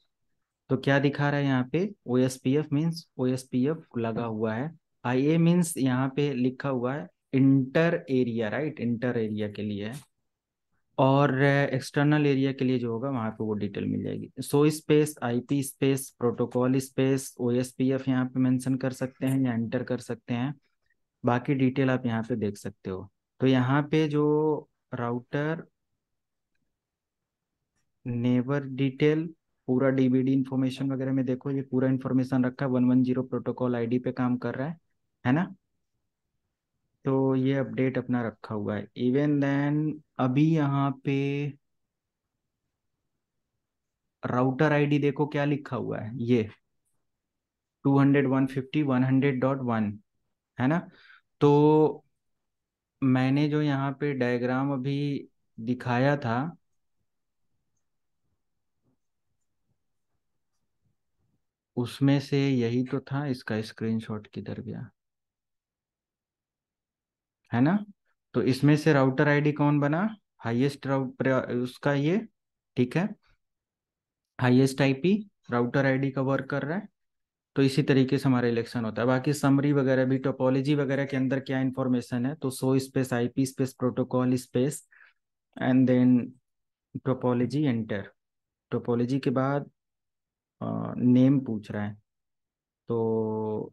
तो क्या दिखा रहा है यहाँ पे O S P F means O S P F लगा हुआ है आई ए मीन्स यहाँ पे लिखा हुआ है inter area right inter area के लिए और एक्सटर्नल uh, एरिया के लिए जो होगा वहाँ पे वो डिटेल मिल जाएगी show space IP space protocol space OSPF यहाँ पे मेंशन कर सकते हैं या एंटर कर सकते हैं बाकी डिटेल आप यहाँ पे देख सकते हो तो यहाँ पे जो राउटर नेवर डिटेल पूरा डीबीडी इंफॉर्मेशन वगैरह में देखो ये पूरा इन्फॉर्मेशन रखा है one one zero protocol I पे काम कर रहा है है ना तो ये अपडेट अपना रखा हुआ है इवन देन अभी यहाँ पे राउटर आईडी देखो क्या लिखा हुआ है ये हंड्रेड डॉट वन है ना तो मैंने जो यहाँ पे डायग्राम अभी दिखाया था उसमें से यही तो था इसका स्क्रीनशॉट किधर गया है ना तो इसमें से राउटर आईडी कौन बना हाईएस्ट उसका ये ठीक है हाईएस्ट आईपी राउटर आईडी का वर्क कर रहा है तो इसी तरीके से हमारा इलेक्शन होता है बाकी समरी वगैरह भी टोपोलॉजी वगैरह के अंदर क्या इंफॉर्मेशन है तो show space IP space protocol space and then topology enter topology के बाद नेम पूछ रहा है तो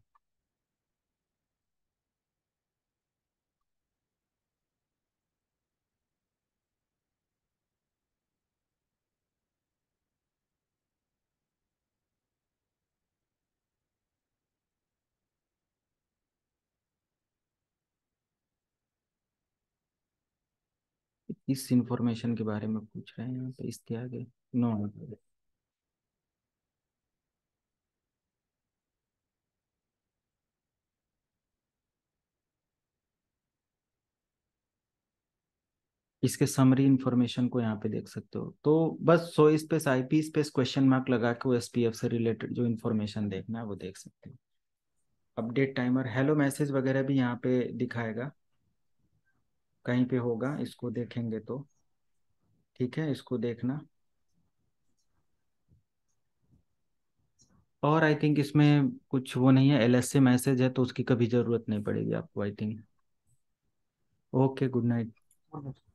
इस इंफॉर्मेशन के बारे में पूछ रहे हैं यहाँ पे इसके आगे नो इसके समरी इंफॉर्मेशन को यहाँ पे देख सकते हो तो बस show space IP space question mark लगा के वो एसपीएफ से रिलेटेड जो इन्फॉर्मेशन देखना है वो देख सकते हो अपडेट टाइमर हेलो मैसेज वगैरह भी यहाँ पे दिखाएगा कहीं पे होगा इसको देखेंगे तो ठीक है इसको देखना और आई थिंक इसमें कुछ वो नहीं है एल एस मैसेज है तो उसकी कभी जरूरत नहीं पड़ेगी आपको I think okay good night